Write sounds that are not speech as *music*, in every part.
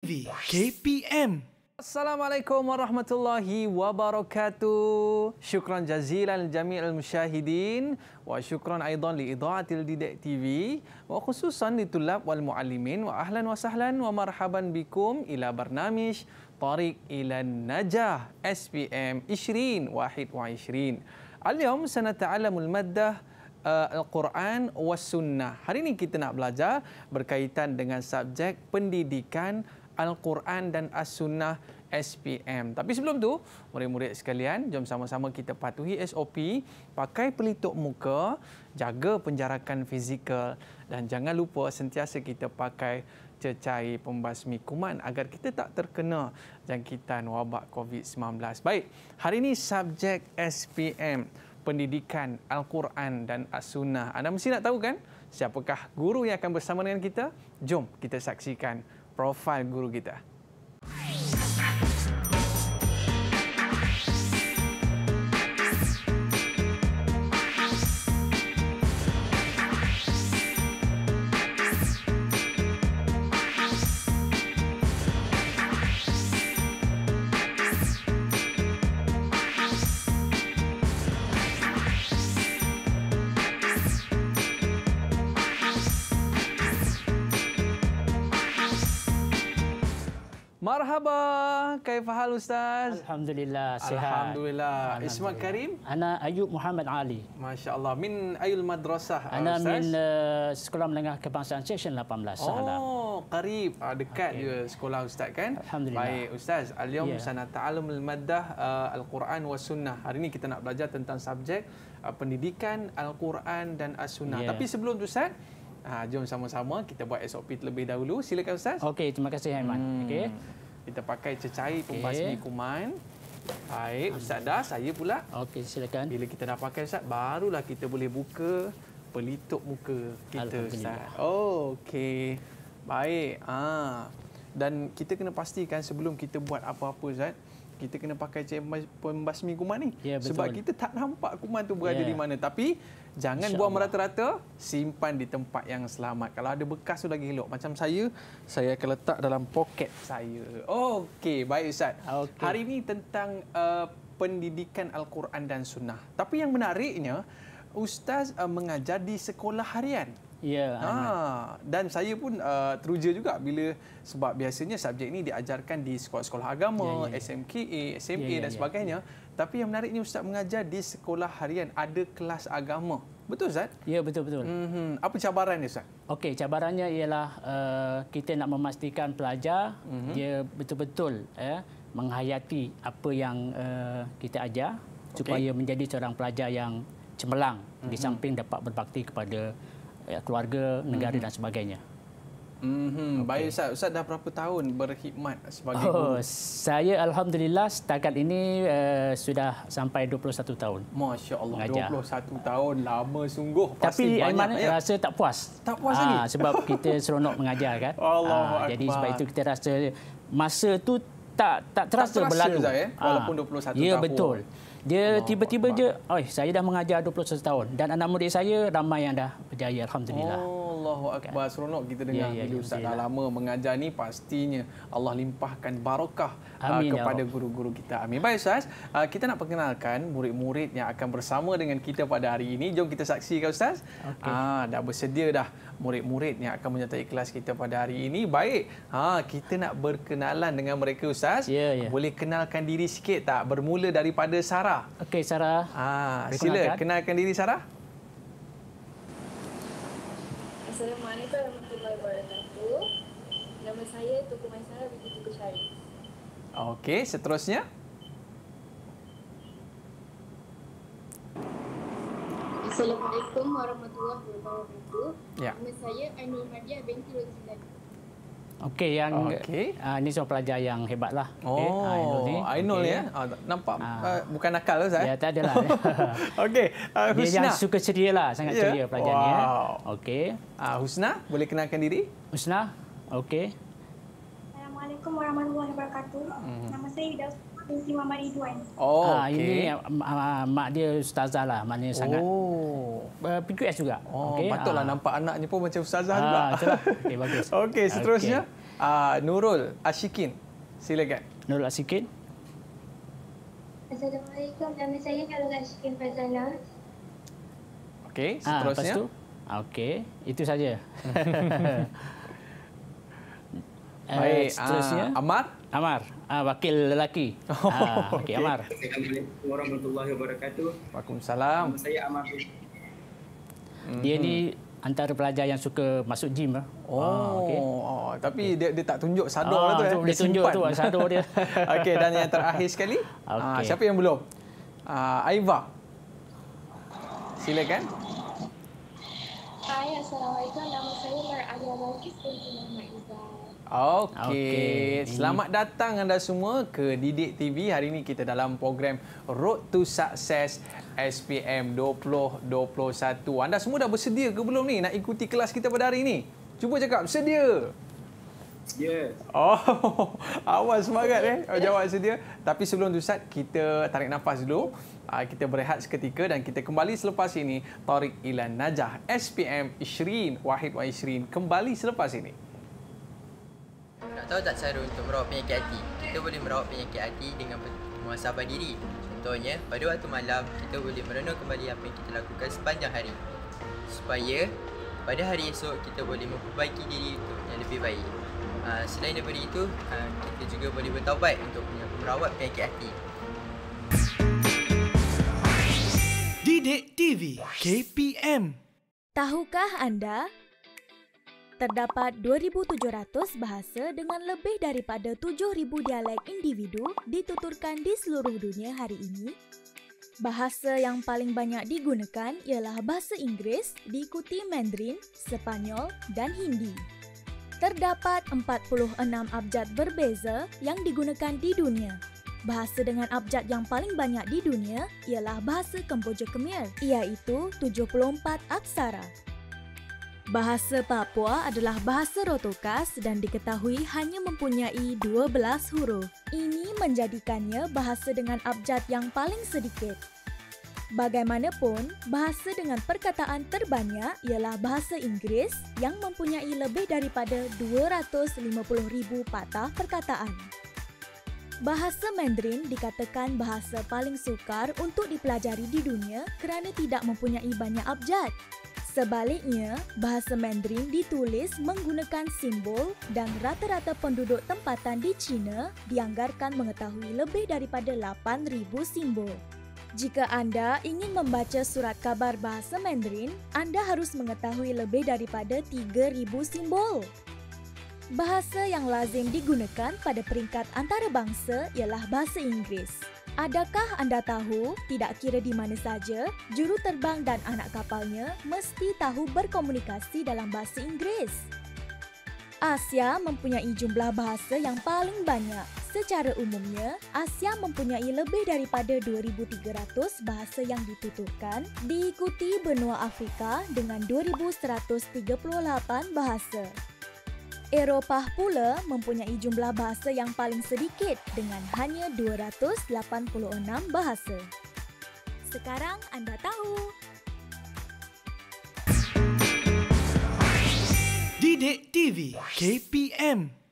TV KPM. Assalamualaikum warahmatullahi wabarakatuh. Syukran jazilan jami'al musyahidin wa syukran aidan li idaatil Didik TV wa khususan li tulab wal muallimin wa ahlan wa sahlan wa marhaban bikum ila barnamish Tariq ila Najah SPM 20 Wahid 20. Al yawm sanata'allamul maddah uh, Al-Quran was Sunnah. Hari ini kita nak belajar berkaitan dengan subjek pendidikan Al-Quran dan As-Sunnah SPM. Tapi sebelum tu, murid-murid sekalian, jom sama-sama kita patuhi SOP, pakai pelitup muka, jaga penjarakan fizikal dan jangan lupa sentiasa kita pakai cecair pembasmi kuman agar kita tak terkena jangkitan wabak COVID-19. Baik, hari ini subjek SPM, pendidikan Al-Quran dan As-Sunnah. Anda mesti nak tahu kan siapakah guru yang akan bersama dengan kita? Jom kita saksikan profil guru kita. Kai Fahal Ustaz? Alhamdulillah, sihat. Alhamdulillah. Alhamdulillah. Ismail Karim? Ana Ayub Muhammad Ali. Masya Allah. Min Ayul Madrasah, Ana uh, Ustaz? Ana min uh, Sekolah Menengah Kebangsaan Seksyen 18, Oh, karib. Uh, ah, dekat okay. juga sekolah Ustaz kan? Alhamdulillah. Baik, Ustaz. Al-Yum yeah. Sana Ta'alum Al-Maddah uh, Al-Quran wa Sunnah. Hari ini kita nak belajar tentang subjek uh, pendidikan Al-Quran dan As-Sunnah. Yeah. Tapi sebelum tu, Ustaz, Ha, jom sama-sama kita buat SOP terlebih dahulu. Silakan Ustaz. Okey, terima kasih Haiman. Hmm. Okey kita pakai cecair okay. pembasmi kuman. Baik, Ustaz dah, saya pula. Okey, silakan. Bila kita dah pakai Ustaz, barulah kita boleh buka pelitup muka kita Ustaz. Oh, okey. Baik. Ah. Dan kita kena pastikan sebelum kita buat apa-apa Ustaz, kita kena pakai cecair pembasmi kuman ni. Yeah, Sebab kita tak nampak kuman tu berada yeah. di mana. Tapi Jangan Insya buang merata-rata, simpan di tempat yang selamat. Kalau ada bekas tu lagi elok. Macam saya, saya akan letak dalam poket saya. Okey, baik Ustaz. Okay. Hari ini tentang uh, pendidikan Al-Quran dan Sunnah. Tapi yang menariknya, Ustaz uh, mengajar di sekolah harian. Ya, ha, dan saya pun uh, teruja juga bila sebab biasanya subjek ini diajarkan di sekolah-sekolah agama, ya, ya, ya. SMKA, SMA ya, ya, ya, dan ya. sebagainya. Ya, ya. Tapi yang menarik ni Ustaz mengajar di sekolah harian ada kelas agama. Betul Ustaz? Ya betul betul. Mm-hmm. Apa cabarannya Ustaz? Okey, cabarannya ialah uh, kita nak memastikan pelajar mm-hmm. dia betul-betul eh, menghayati apa yang uh, kita ajar okay. supaya menjadi seorang pelajar yang cemerlang mm-hmm. di mhm. samping dapat berbakti kepada eh, keluarga, negara mm-hmm. dan sebagainya. Mm-hmm. Okay. Baik, Ustaz. Ustaz dah berapa tahun berkhidmat sebagai oh, guru? saya Alhamdulillah setakat ini uh, sudah sampai 21 tahun. Masya Allah, mengajar. 21 tahun. Lama sungguh. Tapi Pasti banyak, ya? rasa tak puas. Tak puas ha, lagi? Ah, sebab kita seronok mengajar. kan? Allah *laughs* ha, jadi sebab itu kita rasa masa itu tak, tak terasa, tak berlalu. Ustaz, ya? Ah, Walaupun 21 ya, tahun. Ya, betul. Dia tiba-tiba Allah. je, oh, saya dah mengajar 21 tahun. Dan anak murid saya ramai yang dah berjaya. Alhamdulillah. Oh. Allahu Akbar kan. seronok kita dengar ya, ya, bila ya, Ustaz dah ya. lama mengajar ni pastinya Allah limpahkan barakah ah, Amin, uh, kepada guru-guru kita. Amin. Baik Ustaz, uh, kita nak perkenalkan murid-murid yang akan bersama dengan kita pada hari ini. Jom kita saksikan Ustaz. Okay. Uh, ah, dah bersedia dah murid-murid yang akan menyertai kelas kita pada hari ini. Baik, ha, kita nak berkenalan dengan mereka Ustaz. Ya, ya. Boleh kenalkan diri sikit tak? Bermula daripada Sarah. Okey Sarah. Ha, sila kenalkan diri Sarah. Assalamualaikum warahmatullahi wabarakatuh. Nama saya Tuku binti Tuku Syarif. Okey, seterusnya. Assalamualaikum warahmatullahi wabarakatuh. Ya. Nama saya Ainul Hadiah binti Rosilani. Okey, yang okay. uh, ah, ini seorang pelajar yang hebatlah. Oh, okay. uh, I know okay. ya. Uh, nampak uh, bukan nakal lah, saya. Ya, tak adalah. *laughs* Okey, uh, Husna. Dia yang suka ceria lah, sangat yeah. ceria pelajar ya. wow. ni. Eh. Okey. Uh, Husna, boleh kenalkan diri? Husna, okey. Assalamualaikum warahmatullahi wabarakatuh. -hmm. Nama saya Ida binti Mama Ridwan. Oh, ah, okay. ini uh, mak dia ustazah lah, maknanya oh. sangat. Oh. Uh, eh, PQS juga. Oh, okay. patutlah ah. nampak anaknya pun macam ustazah ah, juga. Ah, *laughs* Okey, bagus. Okey, seterusnya okay. uh, Nurul Ashikin. Silakan. Nurul Ashikin. Assalamualaikum. Nama saya Nurul Ashikin Fazana. Okey, seterusnya. Ah, Okey, itu saja. *laughs* Eh, Baik, uh, Amar? Amar uh, wakil lelaki. *laughs* Oh. Uh, ah, okay, okay, Amar. Assalamualaikum warahmatullahi wabarakatuh. Waalaikumsalam. Nama saya Amar. Dia mhm. ni antara pelajar yang suka masuk gym lah. Oh, okay. Oh, tapi okay. dia, dia tak tunjuk sadar oh, lah eh? tu. Dia, dia tunjuk tu lah sadar dia. *laughs* Okey, dan yang terakhir sekali. Okay. Uh, siapa yang belum? Uh, Aiva. Silakan. Hai, Assalamualaikum. Nama saya Mar Alia Malkis dan Tuan Okey. Okay. Selamat datang anda semua ke Didik TV. Hari ini kita dalam program Road to Success SPM 2021. Anda semua dah bersedia ke belum ni nak ikuti kelas kita pada hari ini? Cuba cakap sedia. Yes. Oh, *laughs* awal semangat eh. Oh, jawab sedia. Tapi sebelum tu Ustaz, kita tarik nafas dulu. Ah, kita berehat seketika dan kita kembali selepas ini. Tarik Ilan Najah, SPM Isrin, Wahid Wahid Isrin. Kembali selepas ini. Nak tahu tak cara untuk merawat penyakit hati? Kita boleh merawat penyakit hati dengan muasabah diri. Contohnya, pada waktu malam, kita boleh merenung kembali apa yang kita lakukan sepanjang hari. Supaya pada hari esok, kita boleh memperbaiki diri untuk yang lebih baik. Ha, selain daripada itu, ha, kita juga boleh bertaubat untuk merawat penyakit hati. Didik TV KPM Tahukah anda Terdapat 2,700 bahasa dengan lebih daripada 7,000 dialek individu dituturkan di seluruh dunia hari ini. Bahasa yang paling banyak digunakan ialah bahasa Inggeris, diikuti Mandarin, Spanyol, dan Hindi. Terdapat 46 abjad berbeza yang digunakan di dunia. Bahasa dengan abjad yang paling banyak di dunia ialah bahasa Kemboja Khmer, iaitu 74 aksara. Bahasa Papua adalah bahasa rotokas dan diketahui hanya mempunyai 12 huruf. Ini menjadikannya bahasa dengan abjad yang paling sedikit. Bagaimanapun, bahasa dengan perkataan terbanyak ialah bahasa Inggeris yang mempunyai lebih daripada 250,000 patah perkataan. Bahasa Mandarin dikatakan bahasa paling sukar untuk dipelajari di dunia kerana tidak mempunyai banyak abjad. Sebaliknya, bahasa Mandarin ditulis menggunakan simbol dan rata-rata penduduk tempatan di China dianggarkan mengetahui lebih daripada 8000 simbol. Jika anda ingin membaca surat kabar bahasa Mandarin, anda harus mengetahui lebih daripada 3000 simbol. Bahasa yang lazim digunakan pada peringkat antarabangsa ialah bahasa Inggeris. Adakah anda tahu, tidak kira di mana saja, juru terbang dan anak kapalnya mesti tahu berkomunikasi dalam bahasa Inggeris? Asia mempunyai jumlah bahasa yang paling banyak. Secara umumnya, Asia mempunyai lebih daripada 2300 bahasa yang dituturkan, diikuti benua Afrika dengan 2138 bahasa. Eropah pula mempunyai jumlah bahasa yang paling sedikit dengan hanya 286 bahasa. Sekarang anda tahu. Didik TV KPM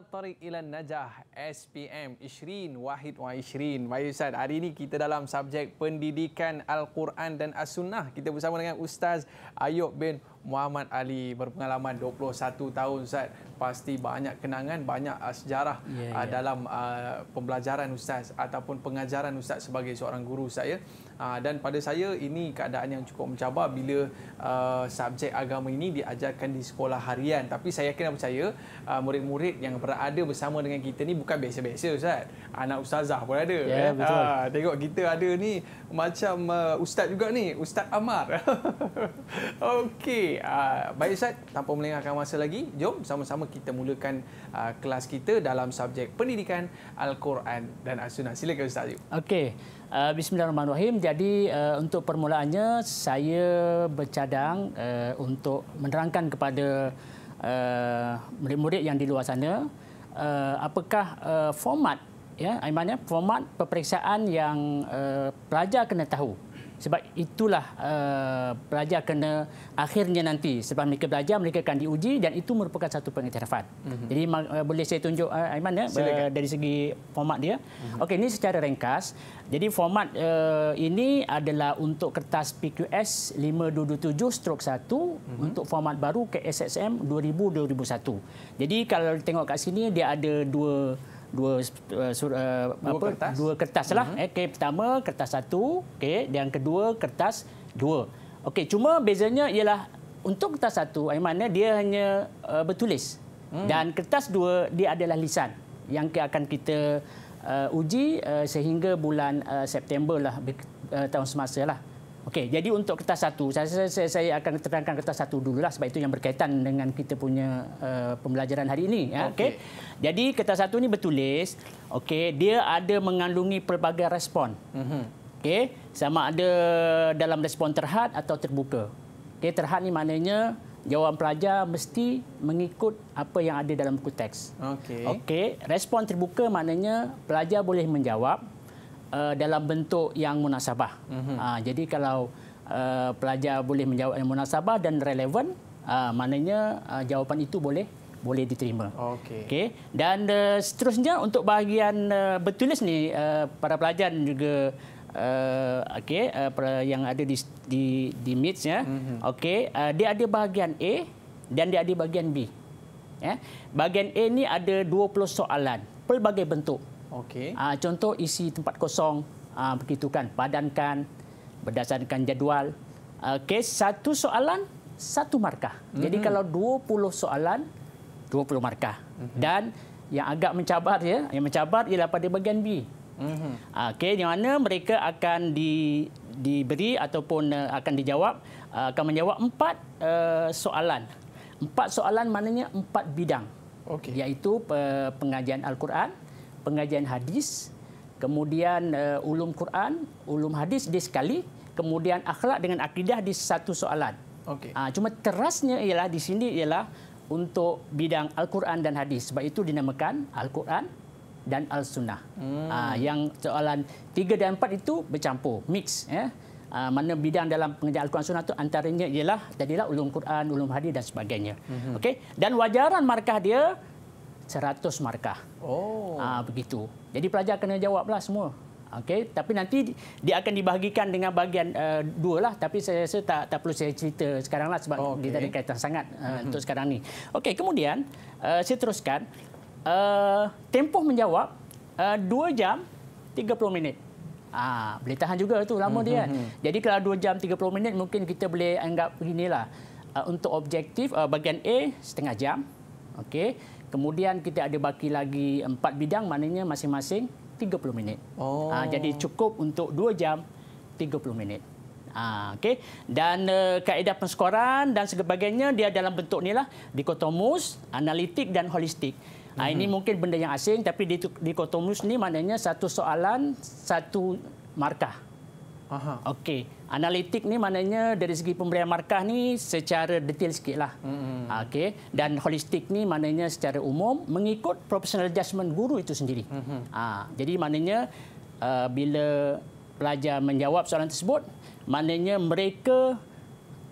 Tarik ilan najah SPM Ishrin Wahid wa Ishrin Mari Ustaz Hari ini kita dalam subjek Pendidikan Al-Quran dan As-Sunnah Kita bersama dengan Ustaz Ayub bin Muhammad Ali berpengalaman 21 tahun Ustaz pasti banyak kenangan banyak ah, sejarah yeah, ya, ya. yeah. dalam ah, pembelajaran Ustaz ataupun pengajaran Ustaz sebagai seorang guru saya ah, dan pada saya ini keadaan yang cukup mencabar bila subjek agama ini diajarkan di sekolah harian tapi saya kena percaya murid-murid yang berada bersama dengan kita ni bukan biasa-biasa Ustaz anak ustazah pun ada yeah, ya. betul. tengok kita ada ni macam Ustaz juga ni Ustaz Amar *laughs* Okey. Okey, uh, ah, baik Ustaz, tanpa melengahkan masa lagi, jom sama-sama kita mulakan uh, kelas kita dalam subjek pendidikan Al-Quran dan As-Sunnah. Silakan Ustaz. Okey. Uh, ah, Bismillahirrahmanirrahim. Jadi uh, untuk permulaannya saya bercadang uh, untuk menerangkan kepada uh, murid-murid yang di luar sana uh, apakah uh, format ya, maknanya eh, format peperiksaan yang uh, pelajar kena tahu. Sebab itulah uh, pelajar kena akhirnya nanti setelah mereka belajar mereka akan diuji dan itu merupakan satu pengiktirafan. Mm-hmm. Jadi ma- eh, boleh saya tunjuk uh, Aiman ya uh, dari segi format dia. Mm-hmm. Okey ini secara ringkas. Jadi format uh, ini adalah untuk kertas PQS 527 stroke 1 mm-hmm. untuk format baru KSSM 2000 2001. Jadi kalau tengok kat sini dia ada dua dua uh, surat uh, dua apa kertas. dua kertaslah uh mhm. -huh. okey pertama kertas satu okey dan kedua kertas dua Okay, cuma bezanya ialah untuk kertas satu aimannya dia hanya uh, bertulis uh mhm. -huh. dan kertas dua dia adalah lisan yang akan kita uh, uji uh, sehingga bulan uh, September lah uh, tahun semasa lah Okey, jadi untuk kertas satu, saya, saya, saya akan terangkan kertas satu dulu lah sebab itu yang berkaitan dengan kita punya uh, pembelajaran hari ini. Ya. Okey. Okay. Jadi kertas satu ini bertulis, okey, dia ada mengandungi pelbagai respon. Mm -hmm. Okey, sama ada dalam respon terhad atau terbuka. Okey, terhad ni maknanya jawapan pelajar mesti mengikut apa yang ada dalam buku teks. Okey. Okey, respon terbuka maknanya pelajar boleh menjawab uh, dalam bentuk yang munasabah. Mm-hmm. Uh, jadi kalau uh, pelajar boleh menjawab yang munasabah dan relevan, uh, maknanya uh, jawapan itu boleh boleh diterima. Okey. Okey. Dan uh, seterusnya untuk bahagian uh, bertulis ni uh, para pelajar juga uh, okey uh, yang ada di di di meets ya. Mm-hmm. Okey, uh, dia ada bahagian A dan dia ada bahagian B. Ya. Bahagian A ni ada 20 soalan pelbagai bentuk. Okey. Uh, contoh isi tempat kosong uh, begitu kan, padankan berdasarkan jadual. Okey, ah, satu soalan satu markah. hmm Jadi mm-hmm. kalau 20 soalan 20 markah. hmm Dan yang agak mencabar ya, yang mencabar ialah pada bahagian B. Mm-hmm. Okey, yang mana mereka akan di diberi ataupun uh, akan dijawab uh, akan menjawab empat uh, soalan. Empat soalan maknanya empat bidang. Okey. Iaitu uh, pengajian Al-Quran, pengajian hadis, kemudian uh, ulum Quran, ulum hadis di sekali, kemudian akhlak dengan akidah di satu soalan. Okey. Uh, cuma terasnya ialah di sini ialah untuk bidang Al-Quran dan hadis. Sebab itu dinamakan Al-Quran dan Al-Sunnah. Hmm. Uh, yang soalan 3 dan 4 itu bercampur, mix ya. Yeah. Uh, mana bidang dalam pengajian Al-Quran Sunnah itu antaranya ialah jadilah ulum Quran, ulum hadis dan sebagainya. Mm-hmm. Okey. Dan wajaran markah dia 100 markah. Oh. Ah ha, begitu. Jadi pelajar kena jawablah semua. Okey, tapi nanti dia akan dibahagikan dengan bahagian uh, dua lah. Tapi saya rasa tak, tak perlu saya cerita sekaranglah sebab okay. dia tak ada kaitan sangat uh, -hmm. untuk sekarang ni. Okey, kemudian uh, saya teruskan. Uh, tempoh menjawab uh, 2 jam 30 minit. Ah, boleh tahan juga tu lama -hmm. dia kan. Mm-hmm. Jadi kalau 2 jam 30 minit mungkin kita boleh anggap inilah. Uh, untuk objektif uh, bahagian A setengah jam. Okey. Kemudian kita ada baki lagi empat bidang, maknanya masing-masing 30 minit. Ah, oh. Uh, jadi cukup untuk dua jam 30 minit. Uh, ah, okay. Dan uh, kaedah penskoran dan sebagainya, dia dalam bentuk ni lah, dikotomus, analitik dan holistik. Uh, ini mhm. mungkin benda yang asing tapi di dikotomus ni maknanya satu soalan satu markah. Aha. Okey. Analitik ni maknanya dari segi pemberian markah ni secara detail sikit lah. Mm-hmm. Ah, okay. Dan holistik ni maknanya secara umum mengikut professional judgement guru itu sendiri. Mm-hmm. Ha, jadi maknanya uh, bila pelajar menjawab soalan tersebut, maknanya mereka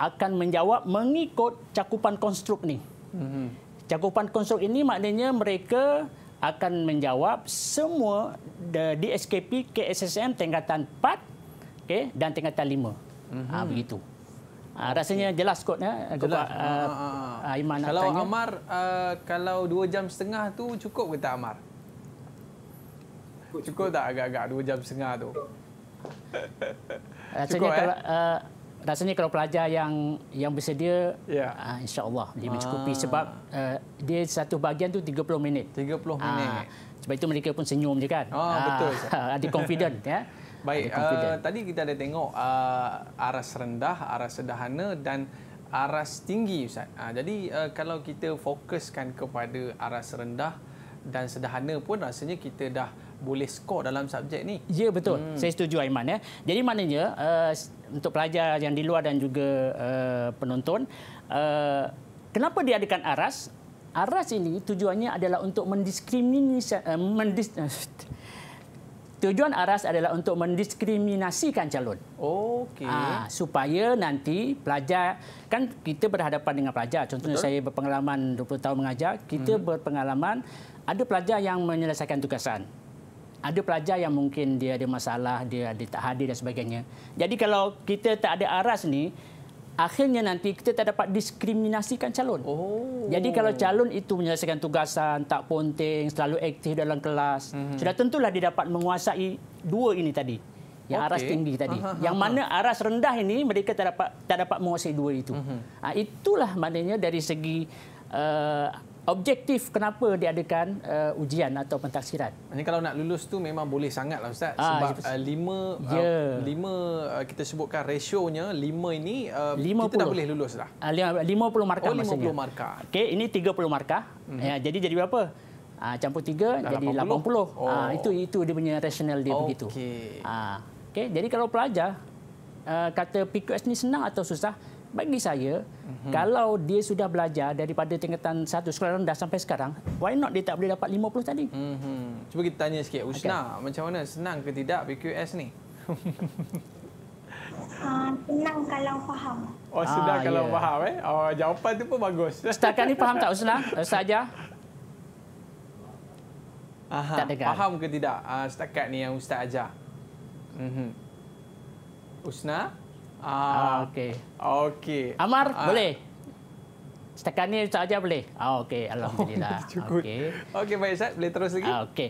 akan menjawab mengikut cakupan konstruk ni. Mm-hmm. Cakupan konstruk ini maknanya mereka akan menjawab semua eh, di SKP KSSM tingkatan 4 okey dan tingkatan 5 mm-hmm. ha, ah, begitu ha, rasanya okay. jelas kot ya jelas. Kepa, uh, ah, Iman kalau tanya. Amar uh, kalau 2 jam setengah tu cukup ke tak Amar cukup, cukup. tak agak-agak 2 jam setengah tu rasanya cukup, kalau eh? uh, rasanya kalau pelajar yang yang bersedia yeah. Ya. uh, insyaallah dia mencukupi ah. sebab uh, dia satu bahagian tu 30 minit 30 minit uh, sebab itu mereka pun senyum je kan. Oh, betul. Ada *laughs* confident. ya. Baik, uh, tadi kita ada tengok uh, aras rendah, aras sederhana dan aras tinggi Ustaz. Uh, jadi uh, kalau kita fokuskan kepada aras rendah dan sederhana pun rasanya kita dah boleh skor dalam subjek ni. Ya betul. Hmm. Saya setuju Aiman ya. Jadi maknanya uh, untuk pelajar yang di luar dan juga uh, penonton uh, kenapa diadakan aras? Aras ini tujuannya adalah untuk mendiskriminasi uh, mendis- uh, Tujuan aras adalah untuk mendiskriminasikan calon. Okey. Ah, supaya nanti pelajar kan kita berhadapan dengan pelajar. Contohnya Betul. saya berpengalaman 20 tahun mengajar, kita hmm. berpengalaman ada pelajar yang menyelesaikan tugasan. Ada pelajar yang mungkin dia ada masalah, dia, dia tak hadir dan sebagainya. Jadi kalau kita tak ada aras ni, akhirnya nanti kita tak dapat diskriminasikan calon. Oh. Jadi kalau calon itu menyelesaikan tugasan, tak ponting, selalu aktif dalam kelas, hmm. sudah tentulah dia dapat menguasai dua ini tadi. Yang okay. aras tinggi tadi. Aha, aha. Yang mana aras rendah ini mereka tak dapat tak dapat menguasai dua itu. Hmm. Itulah maknanya dari segi uh, objektif kenapa diadakan uh, ujian atau pentaksiran. Ini kalau nak lulus tu memang boleh sangatlah ustaz ha, sebab uh, lima yeah. uh, ya. lima uh, kita sebutkan rasionya lima ini uh, 50. kita dah boleh lulus dah. Uh, ah, puluh markah oh, 50 maksudnya. 50 markah. Okey ini 30 markah. Mm-hmm. Ya, jadi jadi berapa? uh, campur tiga dah jadi lapan puluh. Oh. itu itu dia punya rasional dia okay. begitu. Okey. Uh, Okey jadi kalau pelajar uh, kata PQS ni senang atau susah? bagi saya mm-hmm. kalau dia sudah belajar daripada tingkatan satu sekolah rendah sampai sekarang why not dia tak boleh dapat 50 tadi mm-hmm. cuba kita tanya sikit Usna okay. macam mana senang ke tidak PQS ni *laughs* ah, senang kalau faham oh senang ah, kalau yeah. faham eh oh jawapan itu pun bagus setakat ini faham tak Usna saja *laughs* Aha, tak faham ke tidak uh, setakat ni yang ustaz ajar? Mm-hmm. Usna? Ah, ah, okey. Okey. Amar, ah. boleh. Setakat ni saja boleh. Ah, okey, alhamdulillah. Oh, *laughs* cukup. Okey. Okey, baik Ustaz, boleh terus lagi? Ah, okey.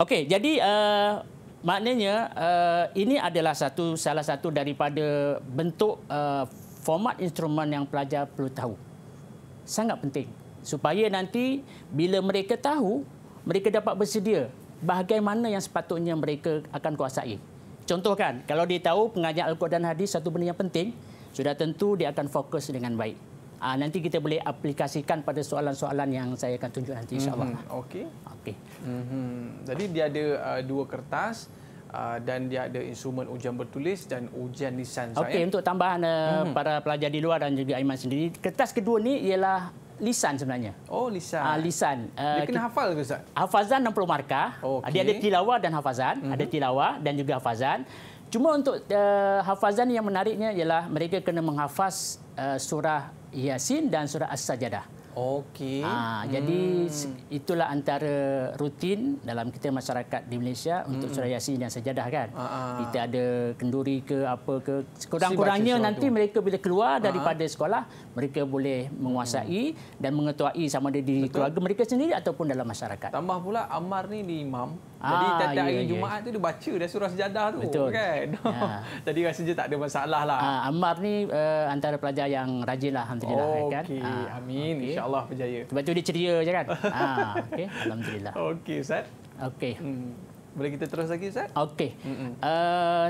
Okey, jadi uh, maknanya uh, ini adalah satu salah satu daripada bentuk uh, format instrumen yang pelajar perlu tahu. Sangat penting supaya nanti bila mereka tahu, mereka dapat bersedia bahagian mana yang sepatutnya mereka akan kuasai. Contohkan, kalau dia tahu pengajian Al-Quran dan Hadis satu benda yang penting, sudah tentu dia akan fokus dengan baik. Uh, nanti kita boleh aplikasikan pada soalan-soalan yang saya akan tunjuk nanti insyaAllah. Mm-hmm. Okey. Okay. Mm-hmm. Jadi dia ada uh, dua kertas uh, dan dia ada instrumen ujian bertulis dan ujian nisan. Okey, untuk tambahan uh, mm-hmm. para pelajar di luar dan juga Aiman sendiri, kertas kedua ni ialah lisan sebenarnya. Oh, lisan. Ah, lisan. Dia ah, kena hafal ke Ustaz? Hafazan 60 markah. Okay. Dia ada tilawah dan hafazan. Mm-hmm. Ada mhm. tilawah dan juga hafazan. Cuma untuk uh, hafazan yang menariknya ialah mereka kena menghafaz uh, surah Yasin dan surah As-Sajadah. Okey. Ha, hmm. jadi itulah antara rutin dalam kita masyarakat di Malaysia untuk hmm. surah yasin dan sajadah kan. Ha, ha. Kita ada kenduri ke apa ke sekurang-kurangnya si nanti mereka bila keluar daripada sekolah mereka boleh menguasai hmm. dan mengetuai sama ada di Betul. keluarga mereka sendiri ataupun dalam masyarakat. Tambah pula Ammar ni ni imam jadi ah, tak ada ya, hari ya. Jumaat tu dia baca dah surah sejadah tu Betul. kan. Ha. *laughs* Jadi rasa je tak ada masalah lah. Ha, Ammar ni uh, antara pelajar yang rajin lah alhamdulillah oh, kan. Okey, amin. Okay. Insya-Allah berjaya. Sebab tu dia ceria je kan. ha, *laughs* okey. Alhamdulillah. Okey, Ustaz. Okey. Hmm. Boleh kita terus lagi Ustaz? Okey. Uh,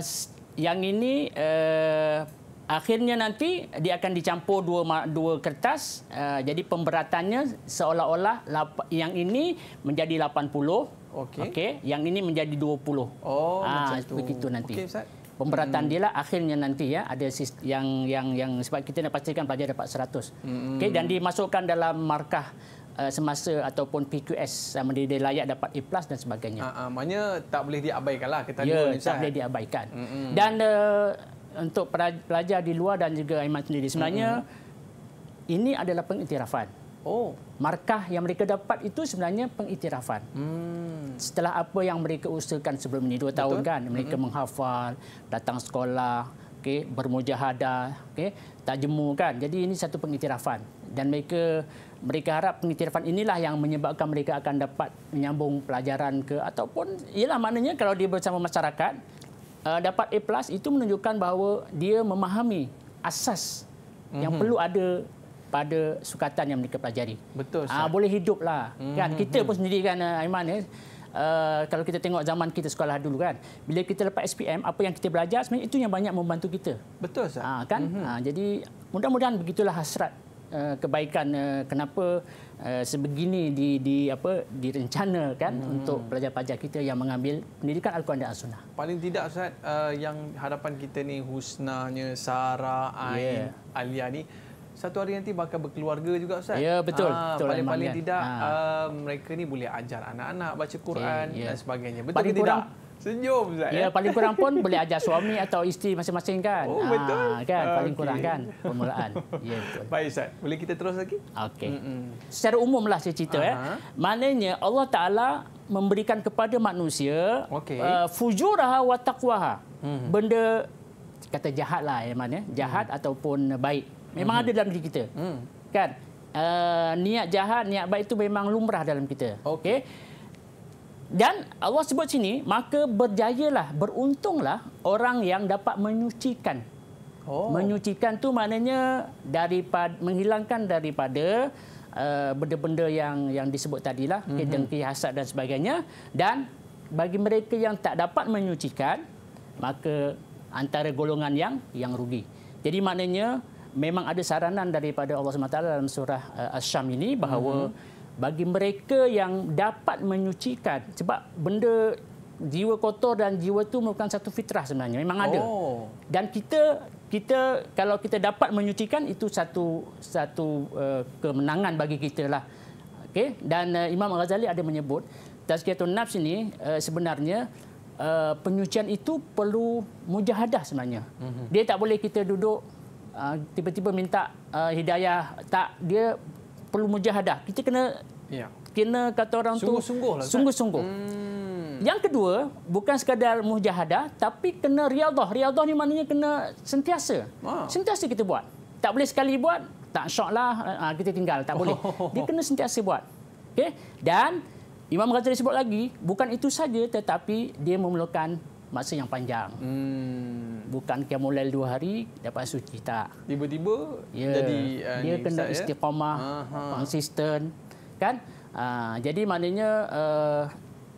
yang ini uh, akhirnya nanti dia akan dicampur dua dua kertas uh, jadi pemberatannya seolah-olah yang ini menjadi 80 Okey. Okey, yang ini menjadi 20. Oh, ha, macam itu. begitu nanti. Okey, Ustaz. Pemberatan hmm. dia lah akhirnya nanti ya ada yang yang yang sebab kita nak pastikan pelajar dapat 100. Hmm. Okey dan dimasukkan dalam markah eh, semasa ataupun PQS sama eh, dia, dia layak dapat A+ plus dan sebagainya. Ha, ha, maknanya tak boleh diabaikanlah kita ya, ni. Tak boleh diabaikan. Hmm. Dan uh, untuk pelajar di luar dan juga Aiman sendiri sebenarnya hmm. ini adalah pengiktirafan. Oh. Markah yang mereka dapat itu sebenarnya pengiktirafan. Hmm. Setelah apa yang mereka usahakan sebelum ini, dua Betul. tahun kan. Mereka hmm. menghafal, datang sekolah, okay, bermujahadah, okay, tak jemu kan. Jadi ini satu pengiktirafan. Dan mereka mereka harap pengiktirafan inilah yang menyebabkan mereka akan dapat menyambung pelajaran ke ataupun ialah maknanya kalau dia bersama masyarakat uh, dapat A+ itu menunjukkan bahawa dia memahami asas yang mm-hmm. perlu ada pada sukatan yang mereka pelajari. Betul. Ah, boleh hiduplah. Mm-hmm. Kan hmm, kita pun hmm. sendiri kan eh, Aiman ya. Uh, kalau kita tengok zaman kita sekolah dulu kan bila kita lepas SPM apa yang kita belajar sebenarnya itu yang banyak membantu kita betul sah uh, kan mm-hmm. uh, jadi mudah-mudahan begitulah hasrat uh, kebaikan uh, kenapa uh, sebegini di di apa direncana kan mm. untuk pelajar-pelajar kita yang mengambil pendidikan al-Quran dan as-Sunnah paling tidak ustaz uh, yang harapan kita ni husnanya Sarah Ain yeah. Alia ni satu hari nanti bakal berkeluarga juga ustaz. Ya betul. Ah, paling-paling tidak ha. uh, mereka ni boleh ajar anak-anak baca Quran okay, yeah. dan sebagainya. Betul paling ke tidak? Senyum ustaz. Ya eh? paling kurang pun *laughs* boleh ajar suami atau isteri masing-masing kan. Oh betul. Ha, kan paling okay. kurang kan permulaan. Ya betul. *laughs* Baik ustaz. Boleh kita terus lagi? Okey. Secara umumlah saya cerita ya. eh. Maknanya Allah Taala memberikan kepada manusia okay. uh, fujurah wa taqwa. Hmm. Benda kata jahatlah ya mana jahat hmm. ataupun baik Memang ada dalam diri kita. Hmm. Kan? Uh, niat jahat, niat baik itu memang lumrah dalam kita. Okey. Dan Allah sebut sini, maka berjayalah, beruntunglah orang yang dapat menyucikan. Oh. Menyucikan tu maknanya daripada menghilangkan daripada eh, benda-benda uh, yang yang disebut tadilah, mm -hmm. dengki, hasad dan sebagainya. Dan bagi mereka yang tak dapat menyucikan, maka antara golongan yang yang rugi. Jadi maknanya memang ada saranan daripada Allah SWT dalam surah uh, asy ini bahawa mm-hmm. bagi mereka yang dapat menyucikan sebab benda jiwa kotor dan jiwa itu merupakan satu fitrah sebenarnya memang ada. Oh. Dan kita kita kalau kita dapat menyucikan itu satu satu uh, kemenangan bagi kita lah. okay? dan uh, Imam Ghazali ada menyebut tazkiyatun nafs ini uh, sebenarnya uh, penyucian itu perlu mujahadah sebenarnya. Mm-hmm. Dia tak boleh kita duduk Ah, tiba-tiba minta uh, hidayah tak dia perlu mujahadah kita kena ya. kena kata orang sungguh -sungguh tu lah, sungguh-sungguh hmm. yang kedua bukan sekadar mujahadah tapi kena riadah riadah ni maknanya kena sentiasa ah. sentiasa kita buat tak boleh sekali buat tak syoklah uh, ah, kita tinggal tak boleh *laughs* dia kena sentiasa buat okey dan Imam Ghazali sebut lagi bukan itu saja tetapi dia memerlukan masa yang panjang. Hmm. Bukan kemulail dua hari, dapat suci tak. Tiba-tiba ya. jadi... Uh, dia kena besar, ya? istiqamah, konsisten. Kan? Uh, jadi maknanya uh,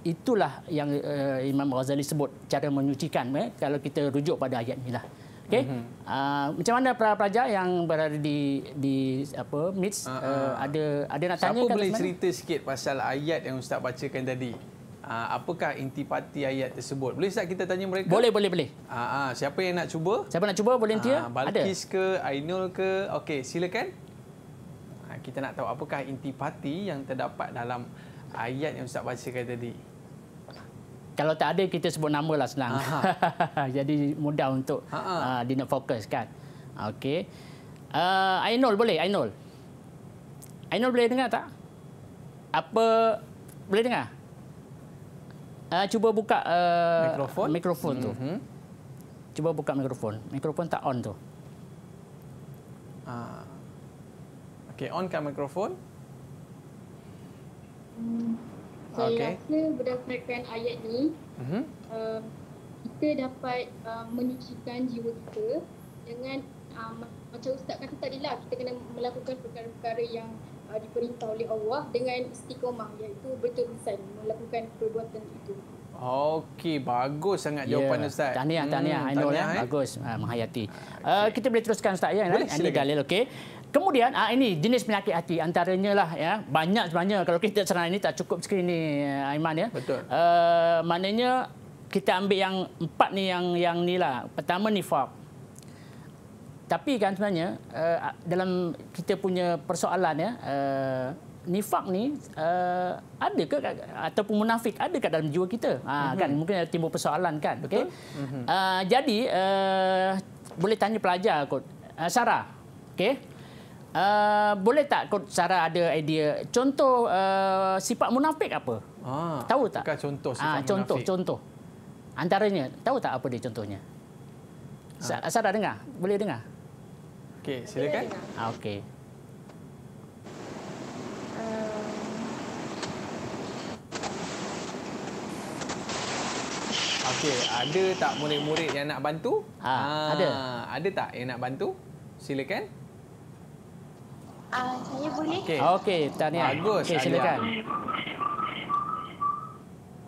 itulah yang uh, Imam Ghazali sebut cara menyucikan eh, kalau kita rujuk pada ayat ini. Lah. Okey. Mm-hmm. Uh, macam mana para pelajar yang berada di di apa mix uh, uh, ada ada nak tanya Siapa boleh cerita sikit pasal ayat yang ustaz bacakan tadi? Uh, apakah intipati ayat tersebut? Boleh tak kita tanya mereka? Boleh, boleh, boleh. Uh, uh, siapa yang nak cuba? Siapa nak cuba? Boleh nanti. Uh, Balkis ada. ke Ainul ke? Okey, silakan. Uh, kita nak tahu apakah intipati yang terdapat dalam ayat yang Ustaz bacakan tadi. Kalau tak ada, kita sebut nama lah senang. *laughs* Jadi mudah untuk uh, dia nak fokus kan. Okey. Uh, Ainul boleh, Ainul. Ainul boleh dengar tak? Apa... Boleh dengar? Uh, cuba buka uh, mikrofon, mikrofon mm-hmm. tu. Mhm. Cuba buka mikrofon. Mikrofon tak on tu. Uh, okay, on kan mikrofon. Hmm. Saya okay. rasa berdasarkan ayat ni, mm-hmm. uh, kita dapat uh, menyucikan jiwa kita dengan uh, macam Ustaz kata tadi lah, kita kena melakukan perkara-perkara yang uh, diperintah oleh Allah dengan istiqomah iaitu berterusan melakukan perbuatan itu. Okey, bagus sangat ya. jawapan yeah. Ustaz. Tahniah, tahniah. Hmm, tahniah, ya. Eh? bagus uh, menghayati. Ah, okay. Uh, kita boleh teruskan Ustaz ya. Boleh, ini dalil, okey. Kemudian uh, ini jenis penyakit hati antaranya lah ya. Banyak sebenarnya kalau kita serang ini tak cukup sekali ini, uh, Aiman ya. Betul. Uh, maknanya kita ambil yang empat ni yang yang ni lah. Pertama ni nifak tapi kan sebenarnya uh, dalam kita punya persoalan ya uh, nifak ni uh, ada ke ataupun munafik ada ke dalam jiwa kita ha, mm-hmm. kan mhm. mungkin ada timbul persoalan kan okey mm-hmm. uh, jadi uh, boleh tanya pelajar kot uh, Sarah okey uh, boleh tak kot Sarah ada idea contoh uh, sifat munafik apa ah, tahu tak contoh sifat uh, contoh munafik. contoh antaranya tahu tak apa dia contohnya ah. Sarah dengar boleh dengar Okey, silakan. Ah, okey. Um. Okey, ada tak murid-murid yang nak bantu? Ha, ha, ada. Ada tak yang nak bantu? Silakan. Ah, saya boleh. Okey, okay, tanya. Bagus. Okay, silakan.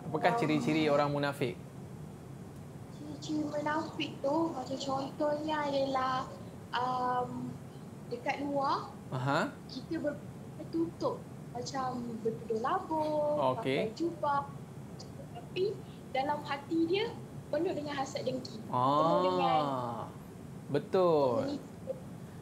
Apakah ciri-ciri orang munafik? Ciri-ciri munafik tu macam contohnya adalah um, dekat luar Aha. kita ber tutup macam bertudung labur, oh, okay. pakai jubah tapi dalam hati dia penuh dengan hasad dengki ah. penuh dengan betul dengan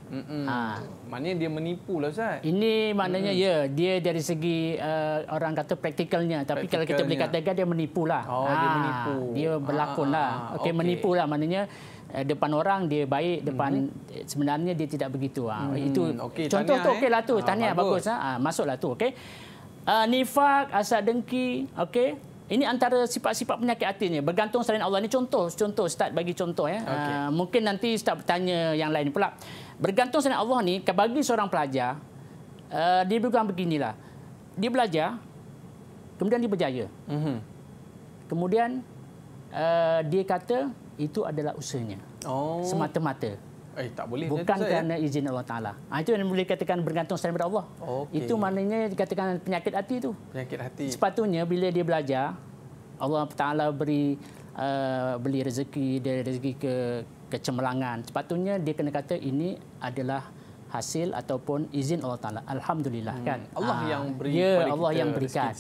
Mm -mm. Ha. Ah. Maknanya dia menipu lah Ustaz Ini maknanya mm. ya Dia dari segi uh, orang kata praktikalnya Tapi kalau kita boleh katakan dia menipu lah oh, ha. Dia ah, menipu Dia berlakon ha. Ah, lah okay, okay. Menipu lah maknanya uh, depan orang dia baik mhm. depan mm -hmm. sebenarnya dia tidak begitu ha. mm -hmm. itu okay, contoh tu eh. okey lah tu ha, tanya bagus, bagus ha. masuklah tu okey uh, nifak asad dengki okey ini antara sifat-sifat penyakit ni. bergantung selain Allah ni contoh contoh start bagi contoh ya okay. uh, mungkin nanti start bertanya yang lain pula bergantung selain Allah ni bagi seorang pelajar uh, dia bukan beginilah dia belajar kemudian dia berjaya mm -hmm. kemudian uh, dia kata itu adalah usulnya Oh. Semata-mata. Eh, tak boleh. Bukan kata, kerana ya? izin Allah Ta'ala. Ha, itu yang boleh dikatakan bergantung selain daripada Allah. Okay. Itu maknanya dikatakan penyakit hati itu. Penyakit hati. Sepatutnya bila dia belajar, Allah Ta'ala beri uh, beli rezeki dari rezeki ke kecemerlangan. Sepatutnya dia kena kata ini adalah hasil ataupun izin Allah Taala. Alhamdulillah hmm. kan. Allah ha, yang beri. Ya, Allah yang berikan.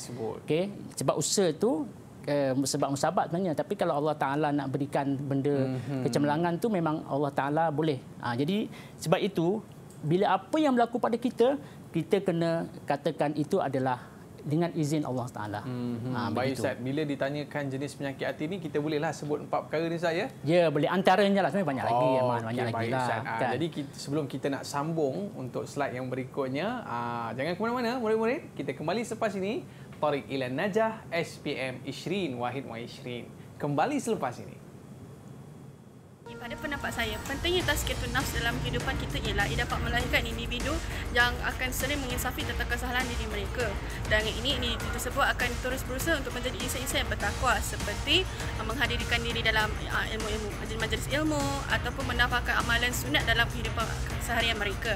Okey, sebab usaha tu uh, eh, sebab musabab sebenarnya tapi kalau Allah Taala nak berikan benda mm-hmm. kecemerlangan tu memang Allah Taala boleh uh, jadi sebab itu bila apa yang berlaku pada kita kita kena katakan itu adalah dengan izin Allah Taala. Hmm, ha, Ustaz, bila ditanyakan jenis penyakit hati ini kita bolehlah sebut empat perkara ni saya. Ya, boleh antaranya lah sebenarnya banyak oh, lagi ya, okay, banyak lagi lah. Ha, kan? Jadi kita, sebelum kita nak sambung untuk slide yang berikutnya, ha, jangan ke mana-mana murid-murid, kita kembali selepas ini Tariq Ila Najah, SPM Ishrin Wahid Maishrin. Kembali selepas ini. Pada pendapat saya, pentingnya tazkiyah tu nafs dalam kehidupan kita ialah ia dapat melahirkan individu yang akan sering menginsafi tentang kesalahan diri mereka. Dan ini, ini tersebut akan terus berusaha untuk menjadi insan-insan yang bertakwa seperti uh, menghadirkan diri dalam uh, ilmu-ilmu majlis ilmu ataupun menafahkan amalan sunat dalam kehidupan seharian mereka.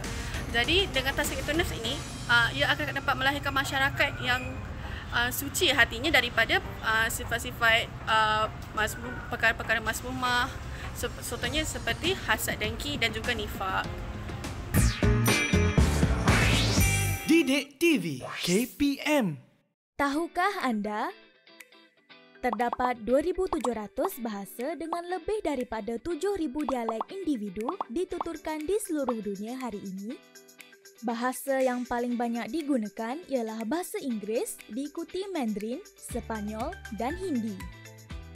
Jadi dengan tazkiyah tu nafs ini, uh, ia akan dapat melahirkan masyarakat yang uh, suci hatinya daripada uh, sifat-sifat uh, perkara-perkara masmumah contohnya seperti hasad dengki dan juga nifak. Didik TV KPM Tahukah anda? Terdapat 2,700 bahasa dengan lebih daripada 7,000 dialek individu dituturkan di seluruh dunia hari ini Bahasa yang paling banyak digunakan ialah bahasa Inggeris, diikuti Mandarin, Spanyol dan Hindi.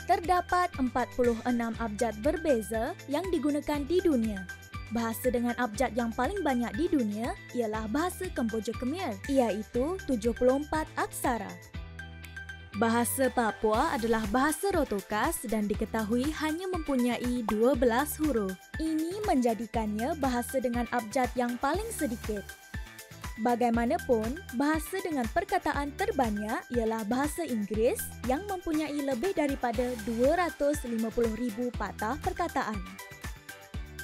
Terdapat 46 abjad berbeza yang digunakan di dunia. Bahasa dengan abjad yang paling banyak di dunia ialah bahasa Kemboja Khmer, iaitu 74 aksara. Bahasa Papua adalah bahasa rotokas dan diketahui hanya mempunyai 12 huruf. Ini menjadikannya bahasa dengan abjad yang paling sedikit. Bagaimanapun, bahasa dengan perkataan terbanyak ialah bahasa Inggeris yang mempunyai lebih daripada 250,000 patah perkataan.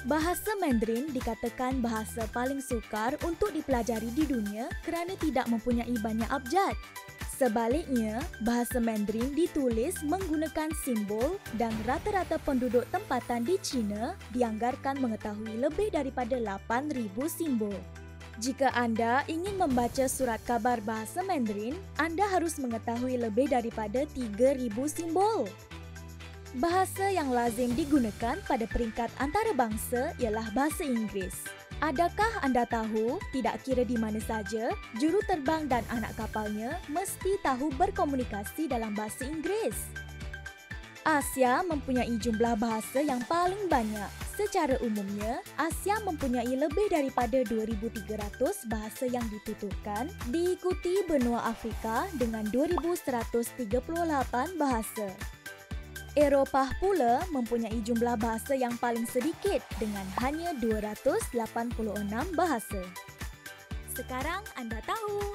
Bahasa Mandarin dikatakan bahasa paling sukar untuk dipelajari di dunia kerana tidak mempunyai banyak abjad. Sebaliknya, bahasa Mandarin ditulis menggunakan simbol dan rata-rata penduduk tempatan di China dianggarkan mengetahui lebih daripada 8000 simbol. Jika anda ingin membaca surat kabar bahasa Mandarin, anda harus mengetahui lebih daripada 3000 simbol. Bahasa yang lazim digunakan pada peringkat antarabangsa ialah bahasa Inggeris. Adakah anda tahu, tidak kira di mana saja, juru terbang dan anak kapalnya mesti tahu berkomunikasi dalam bahasa Inggeris? Asia mempunyai jumlah bahasa yang paling banyak. Secara umumnya, Asia mempunyai lebih daripada 2300 bahasa yang dituturkan, diikuti benua Afrika dengan 2138 bahasa. Eropah pula mempunyai jumlah bahasa yang paling sedikit dengan hanya 286 bahasa. Sekarang anda tahu.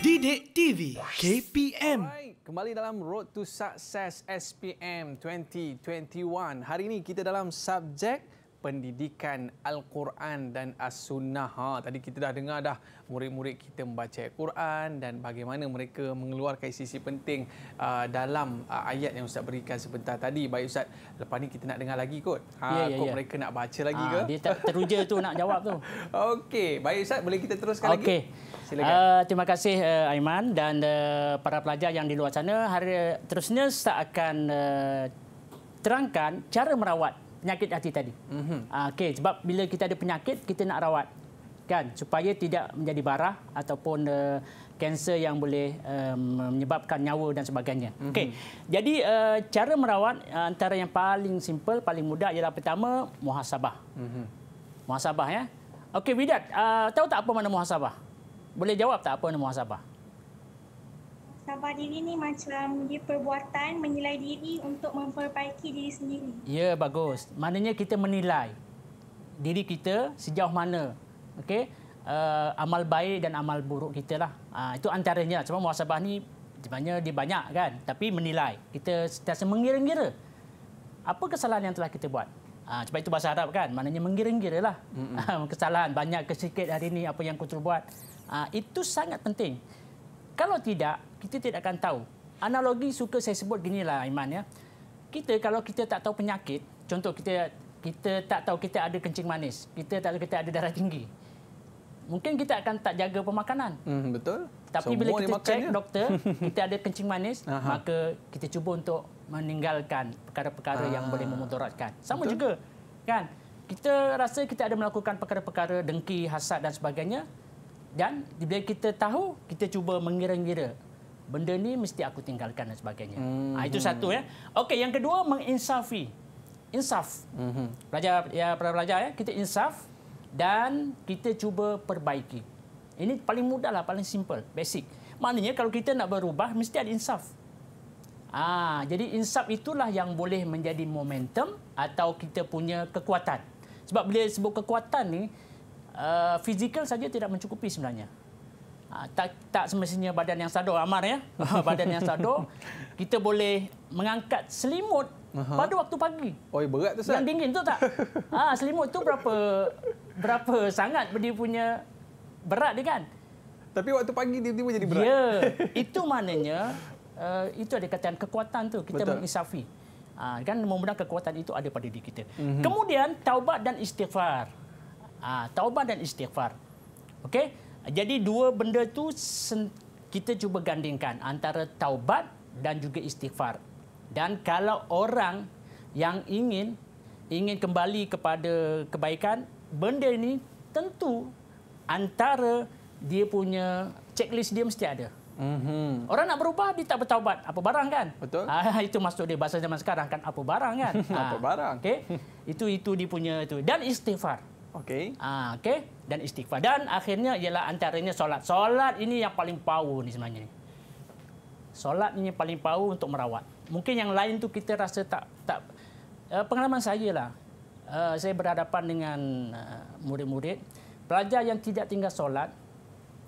Didik TV KPM. Kembali dalam Road to Success SPM 2021. Hari ini kita dalam subjek pendidikan Al-Quran dan As-Sunnah. Ha, tadi kita dah dengar dah murid-murid kita membaca Al-Quran dan bagaimana mereka mengeluarkan sisi penting uh, dalam uh, ayat yang Ustaz berikan sebentar tadi. Baik Ustaz, lepas ni kita nak dengar lagi kot. Ha, yeah, yeah, kot yeah. mereka nak baca ah, lagi ha, ke? Dia tak teruja tu nak jawab tu. *laughs* Okey, baik Ustaz, boleh kita teruskan okay. lagi? Okey. Uh, terima kasih uh, Aiman dan uh, para pelajar yang di luar sana. Hari terusnya saya akan uh, terangkan cara merawat penyakit hati tadi. Mm-hmm. Uh, ah, okay, sebab bila kita ada penyakit, kita nak rawat. Kan? Supaya tidak menjadi barah ataupun eh, kanser uh, yang boleh uh, menyebabkan nyawa dan sebagainya. Mm-hmm. Okay. Jadi uh, cara merawat uh, antara yang paling simple, paling mudah ialah pertama, muhasabah. Mm-hmm. Muhasabah ya. Okey, Widat, uh, ah, tahu tak apa mana muhasabah? Boleh jawab tak apa makna muhasabah? sabar diri ni macam dia perbuatan menilai diri untuk memperbaiki diri sendiri. Ya, bagus. Maknanya kita menilai diri kita sejauh mana. Okey. Uh, amal baik dan amal buruk kita lah. Uh, itu antaranya. Cuma muhasabah ni sebenarnya dia banyak kan. Tapi menilai. Kita sentiasa mengira-ngira. Apa kesalahan yang telah kita buat? Ha, sebab itu bahasa Arab kan, maknanya mengira-ngira lah. Mm-hmm. *laughs* Kesalahan, banyak ke hari ini apa yang kau buat. Ha, itu sangat penting. Kalau tidak, kita tidak akan tahu. Analogi suka saya sebut gini lah, iman ya. Kita kalau kita tak tahu penyakit, contoh kita kita tak tahu kita ada kencing manis, kita tak tahu kita ada darah tinggi. Mungkin kita akan tak jaga pemakanan. Hmm, betul. Tapi Semua bila kita cek ya? doktor, *laughs* kita ada kencing manis, maka kita cuba untuk meninggalkan perkara-perkara yang boleh ah. memudaratkan. Sama betul. juga. Kan? Kita rasa kita ada melakukan perkara-perkara dengki, hasad dan sebagainya, dan bila kita tahu, kita cuba mengira-ngira. Benda ni mesti aku tinggalkan dan sebagainya. Hmm. Ha, itu satu ya. Okey, yang kedua menginsafi. Insaf. Hmm. Pelajar ya para pelajar ya, kita insaf dan kita cuba perbaiki. Ini paling mudah lah, paling simple, basic. Maknanya kalau kita nak berubah mesti ada insaf. Ah, ha, jadi insaf itulah yang boleh menjadi momentum atau kita punya kekuatan. Sebab bila sebut kekuatan ni, uh, fizikal saja tidak mencukupi sebenarnya. Uh, tak, tak semestinya badan yang sado amar ya. *laughs* Ah, badan yang sado kita boleh mengangkat selimut Aha. pada waktu pagi. Oi berat tu Ustaz. Yang dingin tu tak? *laughs* Ah uh, selimut tu berapa berapa sangat dia punya berat dia kan? Tapi waktu pagi tiba-tiba jadi berat. Ya, *laughs* itu maknanya uh, itu ada kaitan kekuatan tu kita Betul. mengisafi. Ah uh, kan mudah kekuatan itu ada pada diri kita. Mm-hmm. Kemudian taubat dan istighfar. Ha, taubat dan istighfar. Okey? Jadi dua benda tu kita cuba gandingkan antara taubat dan juga istighfar. Dan kalau orang yang ingin ingin kembali kepada kebaikan, benda ini tentu antara dia punya checklist dia mesti ada. Mm-hmm. Orang nak berubah dia tak bertaubat, apa barang kan? Betul. Ha, *laughs* itu maksud dia bahasa zaman sekarang kan apa barang kan? *laughs* apa ah, barang? okay? Itu itu dia punya itu dan istighfar. Okey. Ah, okey. Dan istighfar dan akhirnya ialah antaranya solat. Solat ini yang paling power ni sebenarnya. Solat ini paling power untuk merawat. Mungkin yang lain tu kita rasa tak tak uh, pengalaman saya lah. Uh, saya berhadapan dengan uh, murid-murid pelajar yang tidak tinggal solat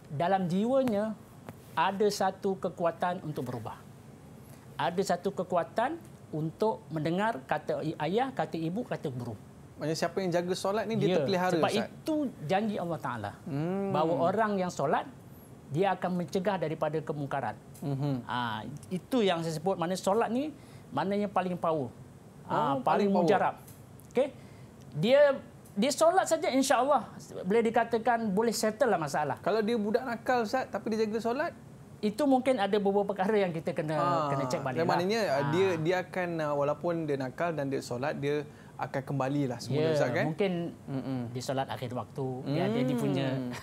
dalam jiwanya ada satu kekuatan untuk berubah. Ada satu kekuatan untuk mendengar kata ayah, kata ibu, kata guru. Maksudnya siapa yang jaga solat ni dia ya, terpelihara sebab Ustaz. itu janji Allah Taala hmm. bahawa orang yang solat dia akan mencegah daripada kemungkaran hmm. ha, itu yang saya sebut mana solat ni mana paling power ha, oh, ha, paling, paling power. mujarab okey dia dia solat saja insya Allah boleh dikatakan boleh settle lah masalah kalau dia budak nakal Ustaz tapi dia jaga solat itu mungkin ada beberapa perkara yang kita kena ha, kena cek balik. Lah. Maknanya ha. dia dia akan uh, walaupun dia nakal dan dia solat dia akan kembalilah semula yeah, Ustaz kan? Mungkin mm-mm, di solat akhir waktu mm. dia ada dia punya mm. *laughs*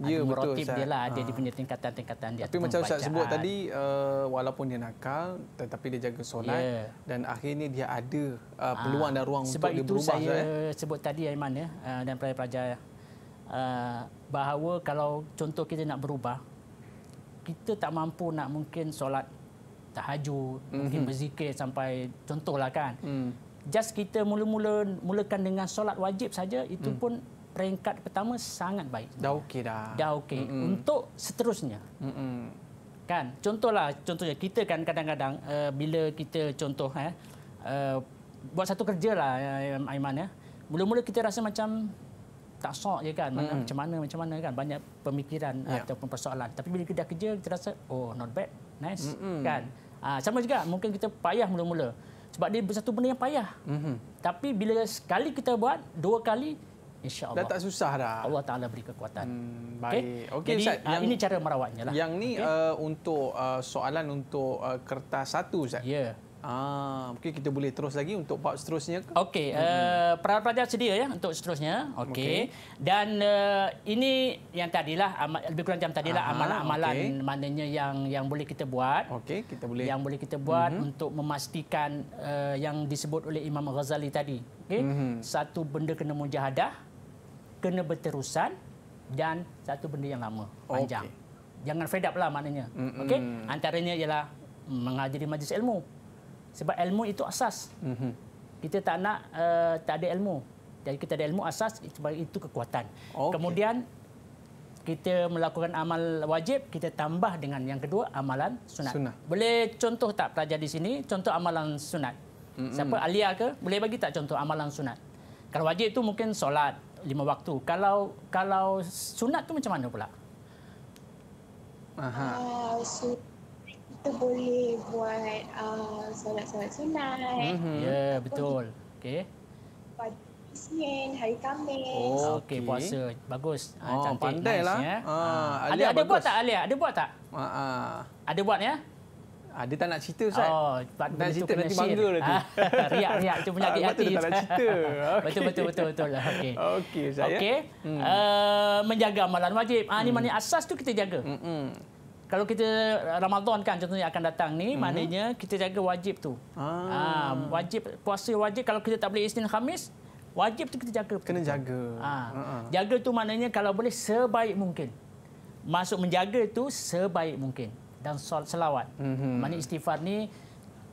Ya betul lah, Ustaz. Dia lah, ada ha. dia punya tingkatan-tingkatan dia. Tapi macam Ustaz sebut tadi uh, walaupun dia nakal tetapi dia jaga solat yeah. dan akhirnya dia ada uh, peluang ha. dan ruang Sebab untuk dia berubah Sebab itu saya sahaja. Eh. sebut tadi Aiman ya uh, dan pelajar-pelajar uh, bahawa kalau contoh kita nak berubah kita tak mampu nak mungkin solat tahajud, mm-hmm. mungkin mhm. berzikir sampai contohlah kan. Mm just kita mula-mula mulakan dengan solat wajib saja itu hmm. pun peringkat pertama sangat baik dah okey dah dah okey hmm. untuk seterusnya hmm kan contohlah contohnya kita kan kadang-kadang uh, bila kita contoh eh uh, buat satu kerja lah, eh, Aiman ya mula-mula kita rasa macam tak sok je kan mana, mm. macam mana macam mana kan banyak pemikiran yeah. ataupun persoalan tapi bila kita dah kerja kita rasa oh not bad nice Mm-mm. kan uh, sama juga mungkin kita payah mula-mula sebab dia satu benda yang payah. Mm-hmm. Tapi bila sekali kita buat, dua kali insya-Allah. Dah tak susah dah. Allah Taala beri kekuatan. Hmm, baik. Okey, okay, Jadi, ah, yang, ini cara merawatnya lah. Yang ni okay. uh, untuk uh, soalan untuk uh, kertas satu Ustaz. Ya. Yeah. Ah, mungkin kita boleh terus lagi untuk part seterusnya ke? Okey, mm -hmm. uh, pelajar sedia ya untuk seterusnya. Okey. Okay. Dan uh, ini yang tadilah lebih kurang jam tadilah amalan-amalan okay. maknanya yang yang boleh kita buat. Okey, kita boleh yang boleh kita buat mm -hmm. untuk memastikan uh, yang disebut oleh Imam Ghazali tadi. Okey. Mm -hmm. Satu benda kena mujahadah, kena berterusan dan satu benda yang lama, panjang. Okay. Jangan fedaplah up lah maknanya. Mm -hmm. Okey. Antaranya ialah mengajari majlis ilmu. Sebab ilmu itu asas. Mhm. Kita tak nak uh, tak ada ilmu. Jadi kita ada ilmu asas itu kekuatan. Okay. Kemudian kita melakukan amal wajib, kita tambah dengan yang kedua amalan sunat. sunat. Boleh contoh tak pelajar di sini contoh amalan sunat? Mm-hmm. Siapa Alia ke? Boleh bagi tak contoh amalan sunat? Kalau wajib itu mungkin solat lima waktu. Kalau kalau sunat tu macam mana pula? Aha. Uh, sunat kita boleh buat uh, solat-solat sunat. Mm-hmm. Ya, yeah, betul. Okey. Isnin, hari Khamis. Oh, okey, puasa. Bagus. Ah, oh, cantik. pandai nice, lah. Ya. Ah, ah. Alia ada, ada buat tak, Alia? Ada buat tak? Ah, ah. Ada buat, ya? Ah, dia tak nak cerita, Ustaz. Oh, tak nak cerita, nanti share. bangga nanti. Ah, *laughs* riak, riak. Itu penyakit ah, hati. Betul, tak nak cerita. Okay. *laughs* betul, betul, betul. betul. Lah. Okey, okay, Ustaz. Ya. Okey. Hmm. Uh, menjaga amalan wajib. Ah, ini hmm. mana asas tu kita jaga. Hmm. hmm kalau kita Ramadan kan contohnya akan datang ni, mm-hmm. maknanya kita jaga wajib tu. Ah. Ha, wajib puasa wajib kalau kita tak boleh Isnin Khamis, wajib tu kita jaga. Kena jaga. Ha. uh Jaga tu maknanya kalau boleh sebaik mungkin. Masuk menjaga tu sebaik mungkin dan selawat. Mm-hmm. Maknanya istighfar ni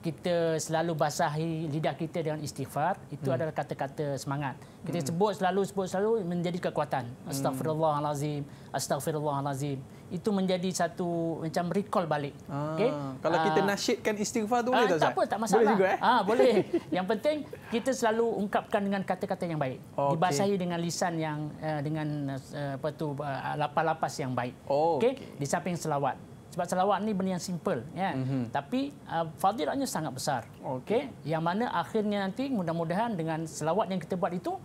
kita selalu basahi lidah kita dengan istighfar itu hmm. adalah kata-kata semangat kita hmm. sebut selalu sebut selalu menjadi kekuatan hmm. Astaghfirullahalazim, astaghfirullahalazim. itu menjadi satu macam recall balik ah, okey kalau kita aa, ah. nasyidkan istighfar tu aa, boleh ah, tak tak apa tak masalah boleh juga eh? ah boleh yang penting kita selalu ungkapkan dengan kata-kata yang baik okay. dibasahi dengan lisan yang eh, dengan eh, apa tu eh, lapas-lapas yang baik oh, okey okay. di samping selawat sebab selawat ni benda yang simple ya mm -hmm. tapi uh, fadilahnya sangat besar okey yang mana akhirnya nanti mudah-mudahan dengan selawat yang kita buat itu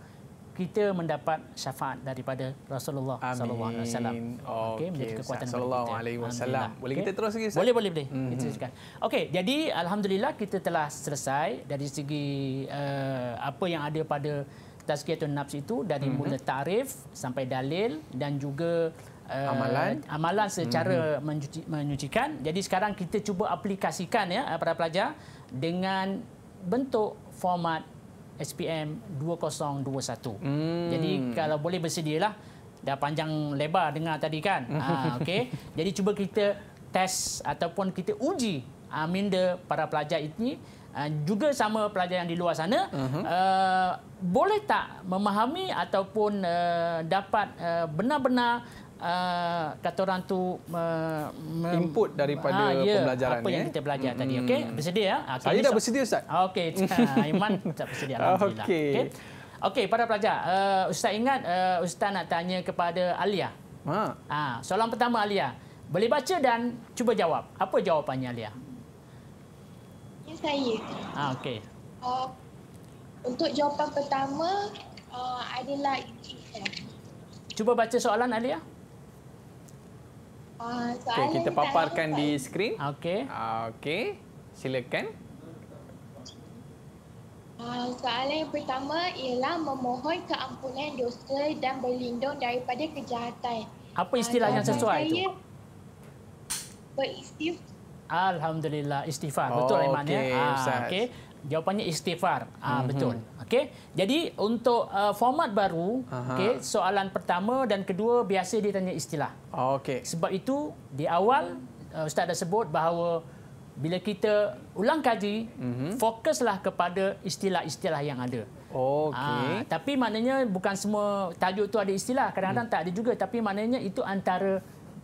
kita mendapat syafaat daripada Rasulullah sallallahu alaihi wasallam okey menjadi kekuatan sallallahu alaihi wasallam boleh okay. kita terus lagi boleh boleh boleh mm -hmm. kita mhm. teruskan okey jadi alhamdulillah kita telah selesai dari segi uh, apa yang ada pada tazkiyatun nafs itu dari mm -hmm. mula tarif sampai dalil dan juga Eh, amalan uh, amalan secara mm-hmm. menyuci, menyucikan. Jadi sekarang kita cuba aplikasikan ya eh, para pelajar dengan bentuk format SPM 2021. Mm. Jadi kalau boleh bersedialah dah panjang lebar dengar tadi kan. Ha hmm. uh, okay. *laughs* Jadi cuba kita test ataupun kita uji uh, minda para pelajar ini uh, juga sama pelajar yang di luar sana mm-hmm. uh, boleh tak memahami ataupun uh, dapat uh, benar-benar Ah, kata orang tu uh, input daripada uh, ya, pembelajaran apa ni, yang eh? kita belajar hmm. tadi okey bersedia ya ah? okay, saya dah bersedia ustaz okey *laughs* Aiman tak bersedia lagi lah. okey okey para pelajar uh, ustaz ingat uh, ustaz nak tanya kepada Alia ha uh, soalan pertama Alia boleh baca dan cuba jawab apa jawapannya Alia ya saya ah okey uh, untuk jawapan pertama uh, adalah Cuba baca soalan Alia. Uh, Ah, okay, kita paparkan di skrin. Okey. Ah, okey. Silakan. Ah, soalan yang pertama ialah memohon keampunan dosa dan berlindung daripada kejahatan. Apa istilah yang sesuai itu? Beristif. Alhamdulillah istighfar. Oh, Betul okay, Iman ya. Ah, okay. Jawapannya istighfar. Ah uh, betul. Okay, Jadi untuk uh, format baru, okey, soalan pertama dan kedua biasa dia tanya istilah. Oh, okey. Sebab itu di awal uh, ustaz dah sebut bahawa bila kita ulang kaji, uh-huh. fokuslah kepada istilah-istilah yang ada. Okay. Uh, ah, tapi maknanya bukan semua tajuk tu ada istilah. Kadang-kadang uh. tak ada juga tapi maknanya itu antara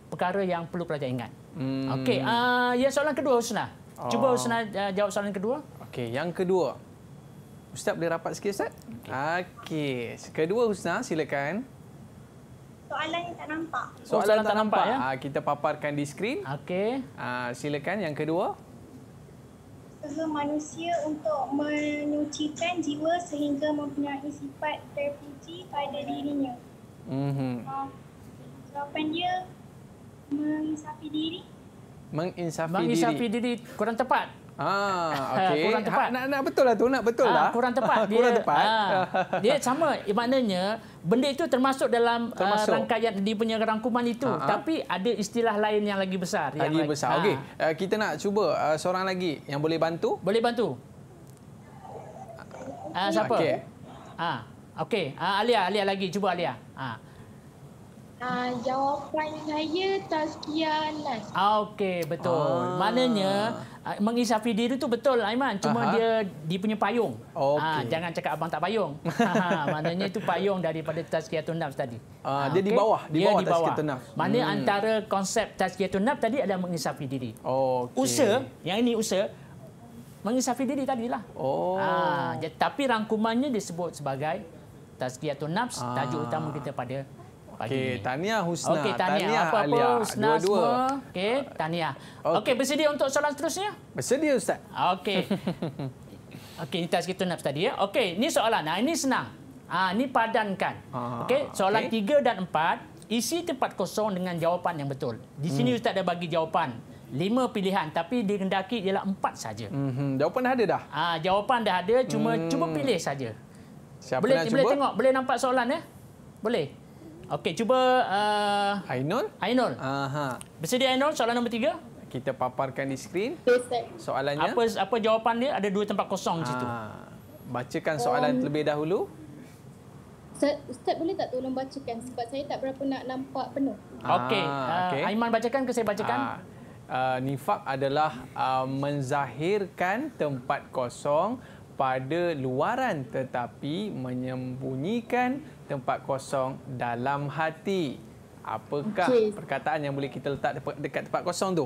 perkara yang perlu pelajar ingat. Hmm. Okey. Uh, ya soalan kedua Husna. Oh. Cuba Husna uh, jawab soalan kedua. Okey, yang kedua. Ustaz boleh rapat sikit Ustaz? Okey. Okay. Kedua Husna, silakan. Soalan yang tak nampak. Soalan, Soalan tak nampak, nampak ya. Ha, kita paparkan di skrin. Okey. Ha, silakan yang kedua. Usaha manusia untuk menyucikan jiwa sehingga mempunyai sifat terpuji pada dirinya. Mm -hmm. ha, jawapan dia menginsafi diri. Menginsafi, menginsafi diri. Kurang tepat. Ah, *laughs* okay. kurang tepat. Ha, nak, nak betul lah tu, nak betul ah, lah. Ha, kurang tepat. *laughs* Dia, kurang tepat. Ha, *laughs* dia sama, maknanya benda itu termasuk dalam ah, termasuk. Uh, rangkaian di punya rangkuman itu. Ha, ha. Tapi ada istilah lain yang lagi besar. Lagi, lagi besar. Ha. Okey, uh, kita nak cuba uh, seorang lagi yang boleh bantu. Boleh bantu. Uh, siapa? Okey. Ha. Okey, uh, Alia, Alia lagi. Cuba Alia. Ha. Ah, jawapan saya Tazkia Nas. Lah. Okey, betul. Ah. Maknanya uh, ah, mengisafi diri tu betul Aiman, cuma Aha. dia dia punya payung. Okay. Ha, ah, jangan cakap abang tak payung. *laughs* maknanya itu payung daripada Tazkia nafs tadi. Ah, ha, dia di bawah, di bawah, bawah. Tazkia Tunaf. Maknanya hmm. antara konsep Tazkia nafs tadi adalah mengisafi diri. Okay. Usaha, yang ini usaha mengisafi diri tadilah. Oh. ha, tapi rangkumannya disebut sebagai tazkiyatun nafs, ha. tajuk utama kita pada pagi okay, ni. Tahniah Husna. Okay, tahniah. tahniah apa -apa, Husna dua, -dua. Okey, Tania. Okey, okay, bersedia untuk soalan seterusnya? Bersedia, Ustaz. Okey. *laughs* Okey, kita sikit nak study ya. Okey, ini soalan. Nah, ini senang. Ah, ha, ni padankan. Ah, okey, soalan 3 okay. dan empat isi tempat kosong dengan jawapan yang betul. Di hmm. sini hmm. Ustaz dah bagi jawapan. Lima pilihan tapi dikendaki ialah empat saja. Mm -hmm. Jawapan dah ada dah. Ah, ha, jawapan dah ada cuma mm. cuba pilih saja. Siapa boleh, nak boleh cuba? Boleh tengok, boleh nampak soalan ya? Boleh. Okey, cuba uh, Ainul. Ainul. Aha. Bersedia Ainul soalan nombor tiga? Kita paparkan di skrin. Soalannya. Apa apa jawapan dia? Ada dua tempat kosong di situ. Ah. Bacakan soalan um, terlebih dahulu. Ustaz boleh tak tolong bacakan sebab saya tak berapa nak nampak penuh. Ah, okey. Ah, okay. Uh, Aiman bacakan ke saya bacakan? Uh, nifak adalah uh, menzahirkan tempat kosong pada luaran tetapi menyembunyikan tempat kosong dalam hati. Apakah okay. perkataan yang boleh kita letak dekat tempat kosong tu?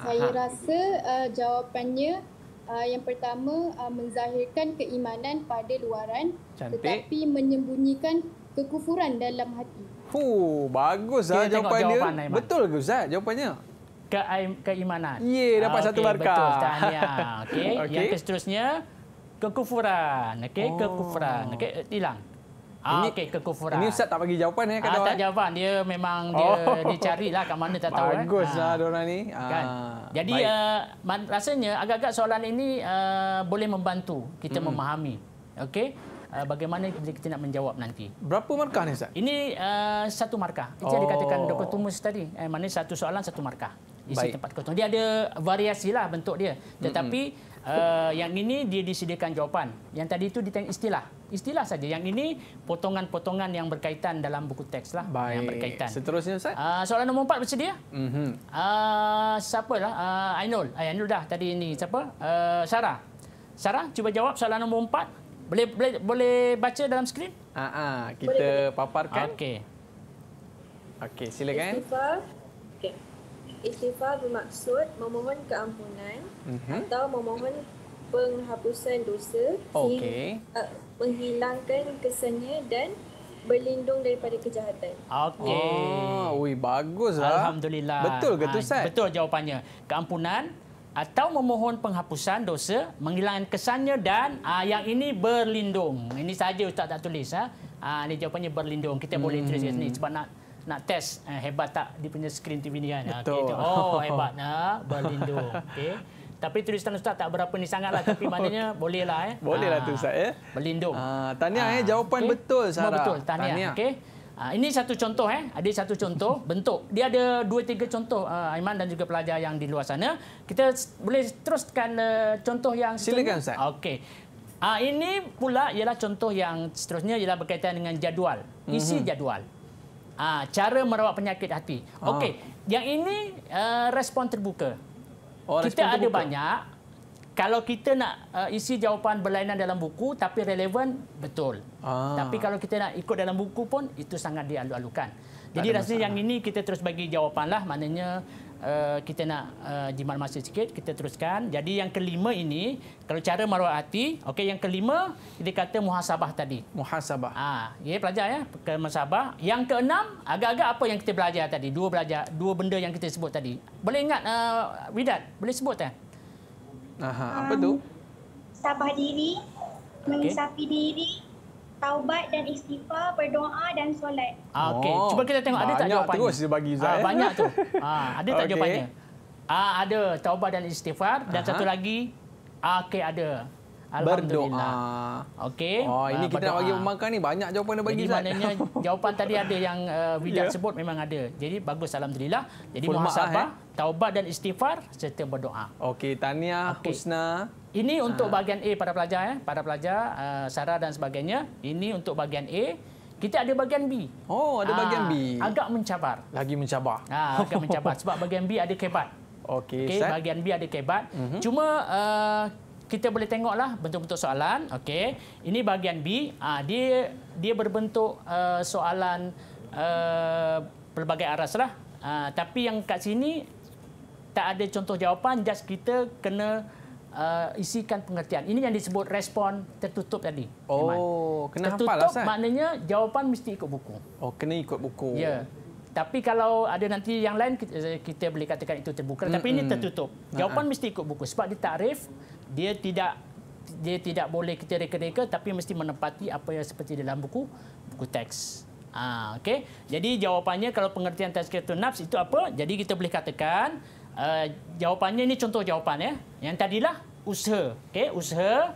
Saya Aha. rasa uh, jawapannya uh, yang pertama uh, menzahirkan keimanan pada luaran Cantik. tetapi menyembunyikan kekufuran dalam hati. Fuh, bagus lah jawapan, dia. Betul ke Ustaz jawapannya? Ke keimanan. Ye, yeah, dapat okay, satu markah. Betul, tahniah. *laughs* Okey, okay. yang seterusnya kekufuran. Okey, oh. kekufuran. Okey, hilang. Ah, ini okay, kekufuran. Ini Ustaz tak bagi jawapan ya eh, kata. Ah, tak eh? jawapan. Dia memang dia oh. *laughs* dia carilah kat mana tak tahu. Eh. Baguslah ah. orang ni. Kan? Ah, kan? Jadi uh, rasanya agak-agak soalan ini uh, boleh membantu kita hmm. memahami. Okey. Bagaimana kita nak menjawab nanti? Berapa markah ni, Ustaz? Ini uh, satu markah. Itu oh. yang dikatakan Dr. Oh. Tumus tadi. Eh, mana satu soalan, satu markah isi Baik. tempat kosong. Dia ada variasi lah bentuk dia. Tetapi uh, yang ini dia disediakan jawapan. Yang tadi itu ditanya istilah. Istilah saja. Yang ini potongan-potongan yang berkaitan dalam buku teks lah. Baik. Yang berkaitan. Seterusnya Ustaz? Uh, soalan nombor empat bersedia? Mm -hmm. uh, siapa lah? Uh, Ainul. Eh, Ainul dah tadi ini. Siapa? Uh, Sarah. Sarah, cuba jawab soalan nombor empat. Boleh, boleh, boleh baca dalam skrin? Uh ah, -huh. Ah. Kita boleh, paparkan. Okey. Okey, silakan. Okay, Istighfar bermaksud memohon keampunan mm-hmm. atau memohon penghapusan dosa okay. sehingga uh, menghilangkan kesannya dan berlindung daripada kejahatan. Okey. Oh, ui, baguslah. Alhamdulillah. Betul ke ah, tu, Ustaz? Betul jawapannya. Keampunan atau memohon penghapusan dosa, menghilangkan kesannya dan uh, yang ini berlindung. Ini saja Ustaz tak tulis. Ha? Uh, ini jawapannya berlindung. Kita hmm. boleh tulis di sini sebab nak nak test uh, hebat tak dia punya skrin TV ni kan. Ah, betul. Okay, oh *laughs* hebat nah berlindung. Okey. Tapi tulisan Ustaz tak berapa ni sangat lah. tapi maknanya *laughs* lah eh. Boleh lah tu ah, Ustaz eh. Ya. Berlindung. Ah, tahniah ah, eh jawapan okay. betul Sarah. Semua betul. tanya. tahniah. Okey. Ah, ini satu contoh eh. Ada satu contoh *laughs* bentuk. Dia ada dua tiga contoh uh, Aiman dan juga pelajar yang di luar sana. Kita boleh teruskan uh, contoh yang Silakan Ustaz. Okey. Ah, ini pula ialah contoh yang seterusnya ialah berkaitan dengan jadual. Isi mm -hmm. jadual. Ha, cara merawat penyakit hati. Ha. Okey, yang ini uh, respon terbuka. Oh, kita respon ada terbuka. banyak. Kalau kita nak uh, isi jawapan berlainan dalam buku tapi relevan, betul. Ha. Tapi kalau kita nak ikut dalam buku pun, itu sangat dialu-alukan. Jadi rasanya yang ini kita terus bagi jawapanlah. lah. Maknanya Eh, kita nak uh, jimat masa sikit kita teruskan jadi yang kelima ini kalau cara maruah hati okey yang kelima kita kata muhasabah tadi muhasabah ha ah, ya yeah, pelajar ya ke muhasabah yang keenam agak-agak apa yang kita belajar tadi dua belajar dua benda yang kita sebut tadi boleh ingat uh, eh, Widat boleh sebut tak aha ah, apa um, tu sabah diri okay. mengisapi diri taubat dan istighfar, berdoa dan solat. Ah, okey, oh, cuba kita tengok ada banyak tak jawapannya. Banyak terus bagi Zain. Ah, eh. Banyak tu. Ha, *laughs* ada tak okay. jawapannya? Ah ada taubat dan istighfar dan Aha. satu lagi okey ada. Berdoa. Okey. Oh, ini kita nak bagi pemangkang ni banyak jawapan dah bagi Zain. Maknanya *laughs* jawapan tadi ada yang uh, eh, Widat yeah. sebut memang ada. Jadi bagus alhamdulillah. Jadi muhasabah, lah, eh. taubat dan istighfar serta berdoa. Okey, tahniah okay. Husna. Ini ah. untuk bahagian A pada pelajar. Eh? Pada pelajar, uh, Sarah dan sebagainya. Ini untuk bahagian A. Kita ada bahagian B. Oh, ada bahagian ah, B. Agak mencabar. Lagi mencabar. Ha, agak mencabar. Sebab bahagian B ada kebat. Okey, okay, Ustaz. Bahagian B ada kebat. Uh mhm. -huh. Cuma uh, kita boleh tengoklah bentuk-bentuk soalan. Okey, Ini bahagian B. Uh, dia dia berbentuk uh, soalan uh, pelbagai aras. Lah. Uh, tapi yang kat sini tak ada contoh jawapan. Just kita kena uh, isikan pengertian. Ini yang disebut respon tertutup tadi. Oh, Iman. kena tertutup, hafal lah, Ustaz. maknanya jawapan mesti ikut buku. Oh, kena ikut buku. Ya. Tapi kalau ada nanti yang lain, kita, eh, kita boleh katakan itu terbuka. Mm-hmm. Tapi ini tertutup. Jawapan uh-huh. mesti ikut buku. Sebab dia takrif, dia tidak dia tidak boleh kita reka-reka tapi mesti menepati apa yang seperti dalam buku buku teks. Ah, ha, okay. Jadi jawapannya kalau pengertian tazkiratun nafs itu apa? Jadi kita boleh katakan uh, jawapannya ini contoh jawapan ya. Yang tadilah usaha. Okey, usaha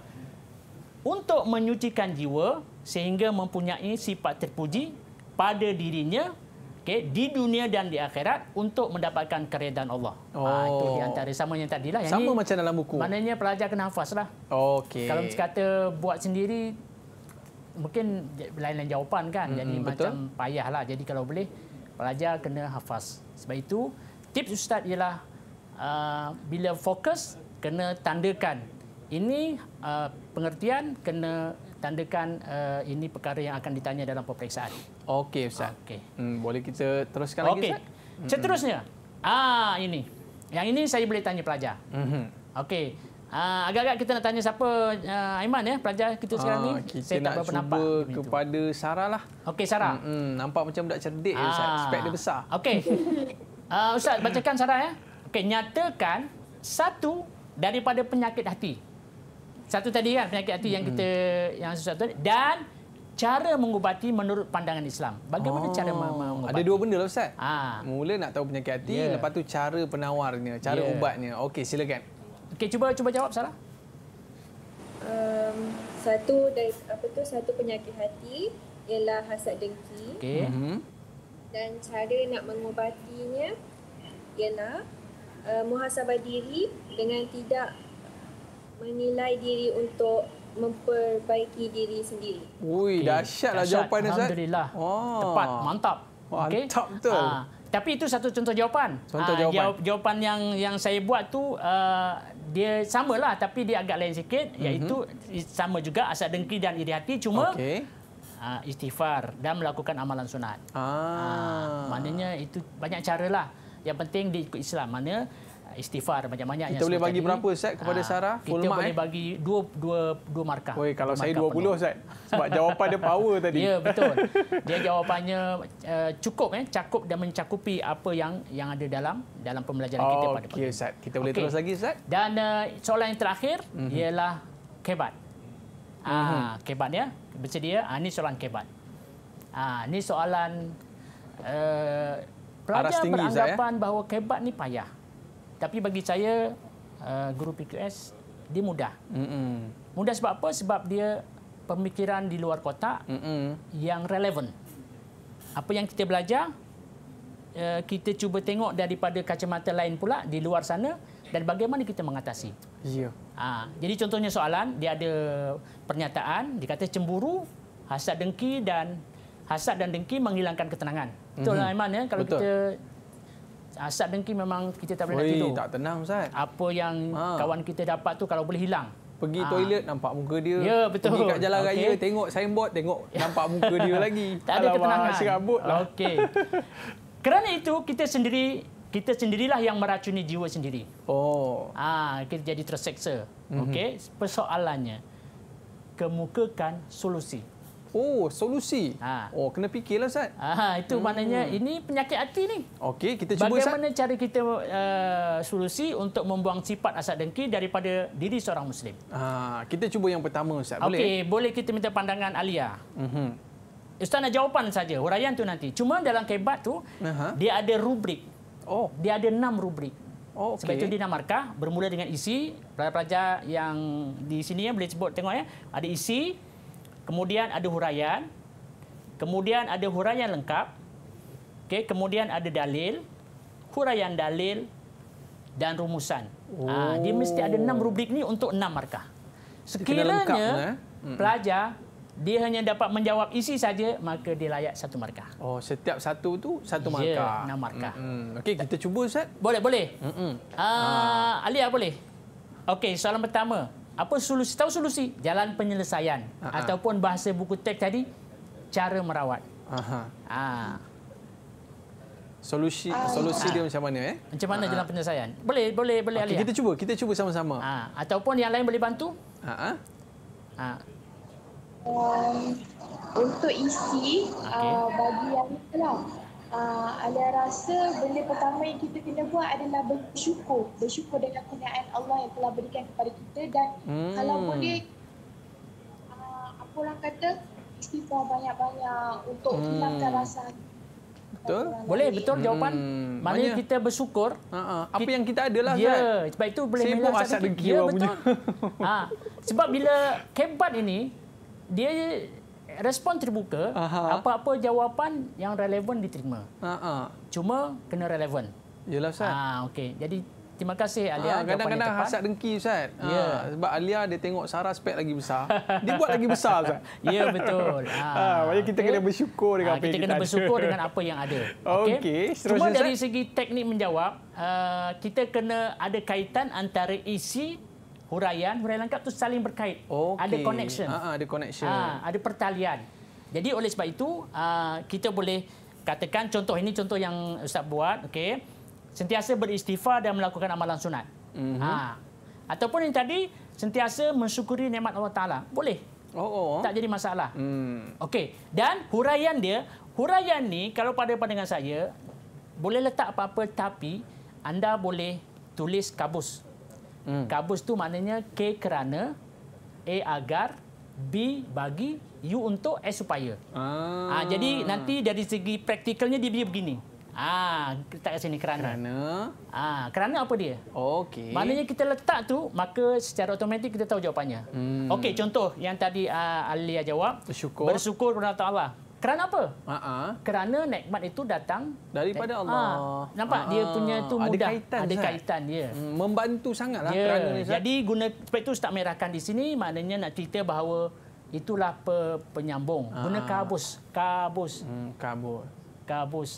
untuk menyucikan jiwa sehingga mempunyai sifat terpuji pada dirinya okay, di dunia dan di akhirat untuk mendapatkan keredaan Allah. Oh. Ha, itu di oh. antara sama yang tadi lah. Sama macam dalam buku. Maknanya pelajar kena hafaz lah. Okay. Kalau kata buat sendiri, mungkin lain-lain jawapan kan. Jadi hmm, macam payah lah. Jadi kalau boleh, pelajar kena hafaz. Sebab itu, tips Ustaz ialah uh, bila fokus kena tandakan ini uh, pengertian kena tandakan uh, ini perkara yang akan ditanya dalam peperiksaan. Okey ustaz. Okey. Hmm, boleh kita teruskan okay. lagi ustaz? Hmm. Seterusnya. Ah ini. Yang ini saya boleh tanya pelajar. Mhm. Okey. Uh, agak-agak kita nak tanya siapa uh, Aiman ya pelajar kita uh, sekarang ni. Kita saya nak tak cuba kepada Sarah lah. Okey Sarah. Hmm, hmm nampak macam budak cerdik ya uh. ustaz. Ah. Spek dia besar. Okey. Uh, *laughs* ustaz bacakan Sarah ya kenyatakan satu daripada penyakit hati. Satu tadi kan penyakit hati yang kita hmm. yang sesuatu dan cara mengubati menurut pandangan Islam. Bagaimana oh, cara mengubati? Ada dua benda lah ustaz. Ha. Mula nak tahu penyakit hati, yeah. lepas tu cara penawarnya, cara yeah. ubatnya. Okey, silakan. Okey, cuba cuba jawab Sarah. Um, satu dari apa tu satu penyakit hati ialah hasad dengki. Okey. Mm-hmm. Dan cara nak mengubatinya ialah uh, muhasabah diri dengan tidak menilai diri untuk memperbaiki diri sendiri. Wui, okay. dahsyatlah dahsyat. jawapan Ustaz. Alhamdulillah. Oh. Tepat, mantap. Mantap okay. betul. Uh, tapi itu satu contoh jawapan. Contoh uh, jawapan. Jawapan yang yang saya buat tu uh, dia samalah tapi dia agak lain sikit mhm. iaitu mm-hmm. sama juga asal dengki dan iri hati cuma okay. Uh, istighfar dan melakukan amalan sunat. Ah. Uh, maknanya itu banyak caralah. Yang penting dia ikut Islam. Mana uh, istighfar banyak-banyak. Kita boleh bagi berapa, Ustaz, kepada ah, Sarah? Kita full boleh eh? bagi dua, dua, dua markah. Oi, kalau dua saya markah 20, penuh. Ustaz. Sebab jawapan dia power *laughs* tadi. Ya, betul. Dia jawapannya uh, cukup, eh, cakup dan mencakupi apa yang yang ada dalam dalam pembelajaran oh, kita pada okay, pagi. Ustaz. Kita boleh okay. terus lagi, Ustaz? Dan uh, soalan yang terakhir mm-hmm. ialah kebat. Mm-hmm. Ah, mhm. kebat, ya. Bersedia? Ah, ini soalan kebat. Ah, ini soalan uh, pelajar aras tinggi, ya? beranggapan bahawa kebat ni payah. Tapi bagi saya uh, guru PQS dia mudah. Mm-mm. Mudah sebab apa? Sebab dia pemikiran di luar kotak Mm-mm. yang relevan. Apa yang kita belajar uh, kita cuba tengok daripada kacamata lain pula di luar sana dan bagaimana kita mengatasi. Yeah. Ha, jadi contohnya soalan dia ada pernyataan dikata cemburu, hasad dengki dan hasad dan dengki menghilangkan ketenangan. Betul lah Aiman ya kalau Betul. kita asap ah, dengki memang kita tak boleh Oi, nak tidur. Tak tenang Ustaz. Apa yang ha. kawan kita dapat tu kalau boleh hilang. Pergi ah. toilet, nampak muka dia. Ya, betul. Pergi kat jalan okay. raya, tengok signboard, tengok nampak muka dia *laughs* lagi. Tak ada Alamak, ketenangan. Serabut lah. Okay. *laughs* Kerana itu, kita sendiri, kita sendirilah yang meracuni jiwa sendiri. Oh. Ah, ha, kita jadi terseksa. Mm-hmm. Okay. Persoalannya, kemukakan solusi. Oh, solusi. Ha. Oh, kena fikirlah Ustaz. Ha, itu hmm. maknanya ini penyakit hati ni. Okey, kita cuba Bagaimana Ustaz. Bagaimana cara kita uh, solusi untuk membuang sifat asat dengki daripada diri seorang muslim? Ha, kita cuba yang pertama Ustaz, boleh? Okey, boleh kita minta pandangan Alia. Mhm. Ustaz nak jawapan saja huraian tu nanti. Cuma dalam kebat tu Aha. dia ada rubrik. Oh, dia ada enam rubrik. Oh, okay. Sebab itu dia nak markah bermula dengan isi pelajar-pelajar yang di sini ya boleh sebut tengok ya ada isi kemudian ada huraian, kemudian ada huraian lengkap, okay, kemudian ada dalil, huraian dalil dan rumusan. Oh. Ha, dia mesti ada enam rubrik ni untuk enam markah. Sekiranya eh. pelajar dia hanya dapat menjawab isi saja maka dia layak satu markah. Oh setiap satu tu satu ya, markah. Ya, enam markah. Mm-hmm. Okey kita cuba Ustaz. Boleh boleh. Mm-hmm. Uh, Alia boleh. Okey soalan pertama apa solusi tahu solusi jalan penyelesaian uh-huh. ataupun bahasa buku teks tadi cara merawat aha uh-huh. ha solusi Ayuh. solusi ya. dia macam mana eh macam mana uh-huh. jalan ah. penyelesaian boleh boleh boleh okay, kita cuba kita cuba sama-sama ha uh ataupun yang lain boleh bantu ah, ha ha ha untuk isi okay. uh, bagi yang uh, ah, ala rasa benda pertama yang kita kena buat adalah bersyukur bersyukur dengan kurniaan Allah yang telah berikan kepada kita dan hmm. kalau boleh uh, apa orang kata istighfar banyak-banyak untuk hmm. hilangkan rasa Betul? Boleh, betul jawapan. Hmm, Mana kita bersyukur. Uh-uh. Apa kita, yang kita adalah. Ya, kan? sebab itu boleh Sibuk asal dengki. Ya, betul. *laughs* ha. Sebab bila kebat ini, dia respon terbuka, apa-apa jawapan yang relevan diterima. Aha. Cuma kena relevan. Yalah Ustaz. Ah, ha, okay. Jadi terima kasih ha, Alia. Ah, kadang-kadang hasad dengki Ustaz. Ha, yeah. Ah, sebab Alia dia tengok Sarah spek lagi besar. dia buat lagi besar Ustaz. *laughs* ya yeah, betul. Ah, *laughs* ah kita kena bersyukur dengan ah, apa kita yang kita kena bersyukur ada. dengan *laughs* apa yang ada. Okey. Okay. Cuma dari segi teknik menjawab, uh, kita kena ada kaitan antara isi huraian, huraian lengkap tu saling berkait. Okay. Ada connection. Ha, ha, ada connection. Ha, ada pertalian. Jadi oleh sebab itu, ha, kita boleh katakan contoh ini contoh yang Ustaz buat. Okay. Sentiasa beristighfar dan melakukan amalan sunat. Mm -hmm. ha. Ataupun yang tadi, sentiasa mensyukuri nikmat Allah Ta'ala. Boleh. Oh, oh. Tak jadi masalah. Mm. Okay. Dan huraian dia, huraian ni kalau pada pandangan saya, boleh letak apa-apa tapi anda boleh tulis kabus. Hmm. Kabus tu maknanya K kerana, A agar, B bagi, U untuk, S supaya. Ah. Ha, jadi nanti dari segi praktikalnya dia begini. Ah, ha, letak kat sini kerana. Kerana. Ah, kerana apa dia? Okey. Maknanya kita letak tu, maka secara automatik kita tahu jawapannya. Hmm. Okey, contoh yang tadi uh, Alia jawab. Bersyukur. Bersyukur kepada Allah. Kerana apa? Uh-huh. Kerana nikmat itu datang daripada Allah. Ha, nampak uh-huh. dia ah, punya itu mudah. Ada kaitan. Ada kaitan dia. Hmm, membantu sangatlah yeah. kerana ini. Jadi guna sebab itu tak merahkan di sini maknanya nak cerita bahawa itulah pe, penyambung. Uh-huh. Guna kabus. Kabus. Hmm, kabus. Kabus.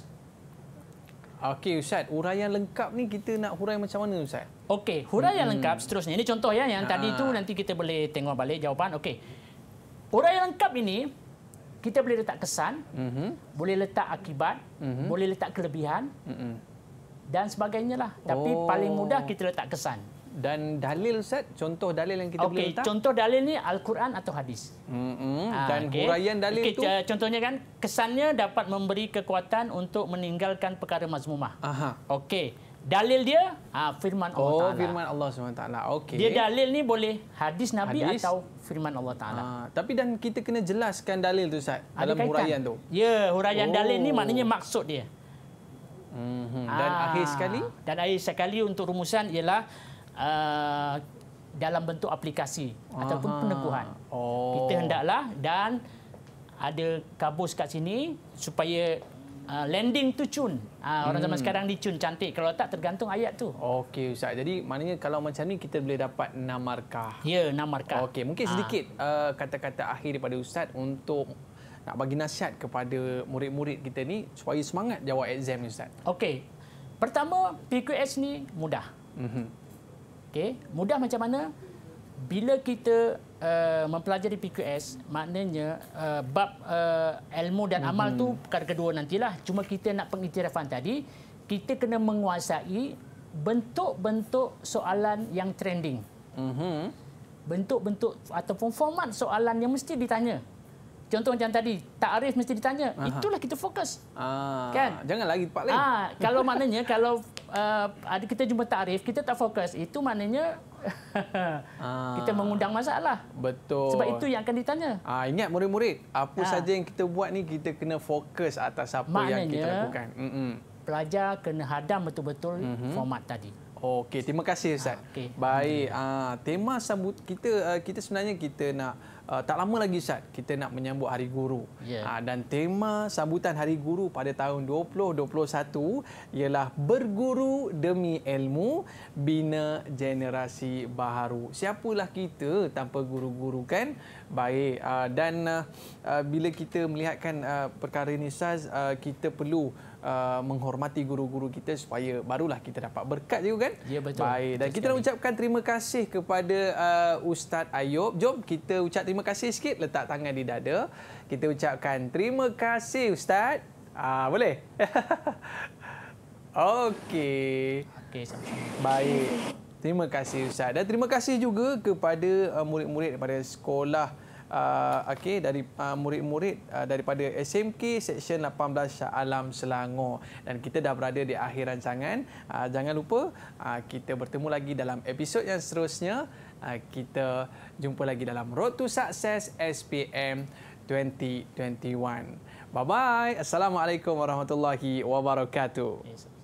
Okey Ustaz, huraian lengkap ni kita nak hurai macam mana Ustaz? Okey, huraian hmm. lengkap seterusnya. Ini contoh ya yang uh-huh. tadi itu nanti kita boleh tengok balik jawapan. Okey. yang lengkap ini kita boleh letak kesan, mm-hmm. boleh letak akibat, mm-hmm. boleh letak kelebihan mm-hmm. dan sebagainya lah. Tapi oh. paling mudah kita letak kesan. Dan dalil set, contoh dalil yang kita okay. boleh letak. Contoh dalil ni Al Quran atau hadis. Mm-hmm. Ha, dan okay. huraian dalil okay. tu. Contohnya kan kesannya dapat memberi kekuatan untuk meninggalkan perkara mazmumah. Aha. Okey. Dalil dia ha, firman Allah oh, Ta'ala. Oh, firman Allah SWT. Okey. Dia dalil ni boleh hadis Nabi hadis. atau firman Allah Ta'ala. Ah, tapi dan kita kena jelaskan dalil tu, Ustaz. Ada dalam huraian tu. Ya, huraian oh. dalil ni maknanya maksud dia. Mm -hmm. Dan ha. akhir sekali? Dan akhir sekali untuk rumusan ialah uh, dalam bentuk aplikasi Aha. ataupun peneguhan. Oh. Kita hendaklah dan ada kabus kat sini supaya Ah, landing tu cun. Uh, orang zaman hmm. sekarang ni cun cantik. Kalau tak tergantung ayat tu. Okey ustaz. Jadi maknanya kalau macam ni kita boleh dapat enam markah. Ya, yeah, enam markah. Okey, mungkin ah. sedikit uh. Uh, kata-kata akhir daripada ustaz untuk nak bagi nasihat kepada murid-murid kita ni supaya semangat jawab exam ni ustaz. Okey. Pertama, PQS ni mudah. Mhm. Okey, mudah macam mana? Bila kita uh, mempelajari PQS maknanya uh, bab uh, ilmu dan amal mm-hmm. tu hmm. perkara kedua nantilah cuma kita nak pengiktirafan tadi kita kena menguasai bentuk-bentuk soalan yang trending mm-hmm. bentuk-bentuk ataupun format soalan yang mesti ditanya Contoh macam tadi, takrif mesti ditanya. Aha. Itulah kita fokus. Ah, kan? Jangan lagi tempat lain. Ah, kalau *laughs* maknanya kalau uh, ada kita jumpa takrif, kita tak fokus. Itu maknanya *laughs* Ah. kita mengundang masalah. Betul. Sebab itu yang akan ditanya. Ah, ingat murid-murid, apa ah. saja yang kita buat ni kita kena fokus atas apa Maknanya, yang kita lakukan. Mm-mm. Pelajar kena hadam betul-betul mm-hmm. format tadi. Okey, terima kasih ustaz. Ah, okay. Baik, mm tema sambut kita ah, kita sebenarnya kita nak uh, tak lama lagi Ustaz, kita nak menyambut Hari Guru. Yeah. Uh, dan tema sambutan Hari Guru pada tahun 2021 ialah Berguru Demi Ilmu Bina Generasi Baharu. Siapalah kita tanpa guru-guru kan? Baik. Uh, dan uh, uh, bila kita melihatkan uh, perkara ini Ustaz, uh, kita perlu uh, menghormati guru-guru kita supaya barulah kita dapat berkat juga kan. Ya betul. Baik dan betul kita nak ucapkan terima kasih kepada uh, Ustaz Ayub. Jom kita ucap terima kasih sikit letak tangan di dada. Kita ucapkan terima kasih Ustaz. uh, boleh. *laughs* Okey. Okey sama-sama. Baik. Terima kasih Ustaz dan terima kasih juga kepada uh, murid-murid daripada sekolah uh, okey dari ah, murid-murid uh, daripada SMK Seksyen 18 Shah Alam Selangor dan kita dah berada di akhir rancangan uh, jangan lupa uh, kita bertemu lagi dalam episod yang seterusnya uh, kita jumpa lagi dalam Road to Success SPM 2021 bye bye assalamualaikum warahmatullahi wabarakatuh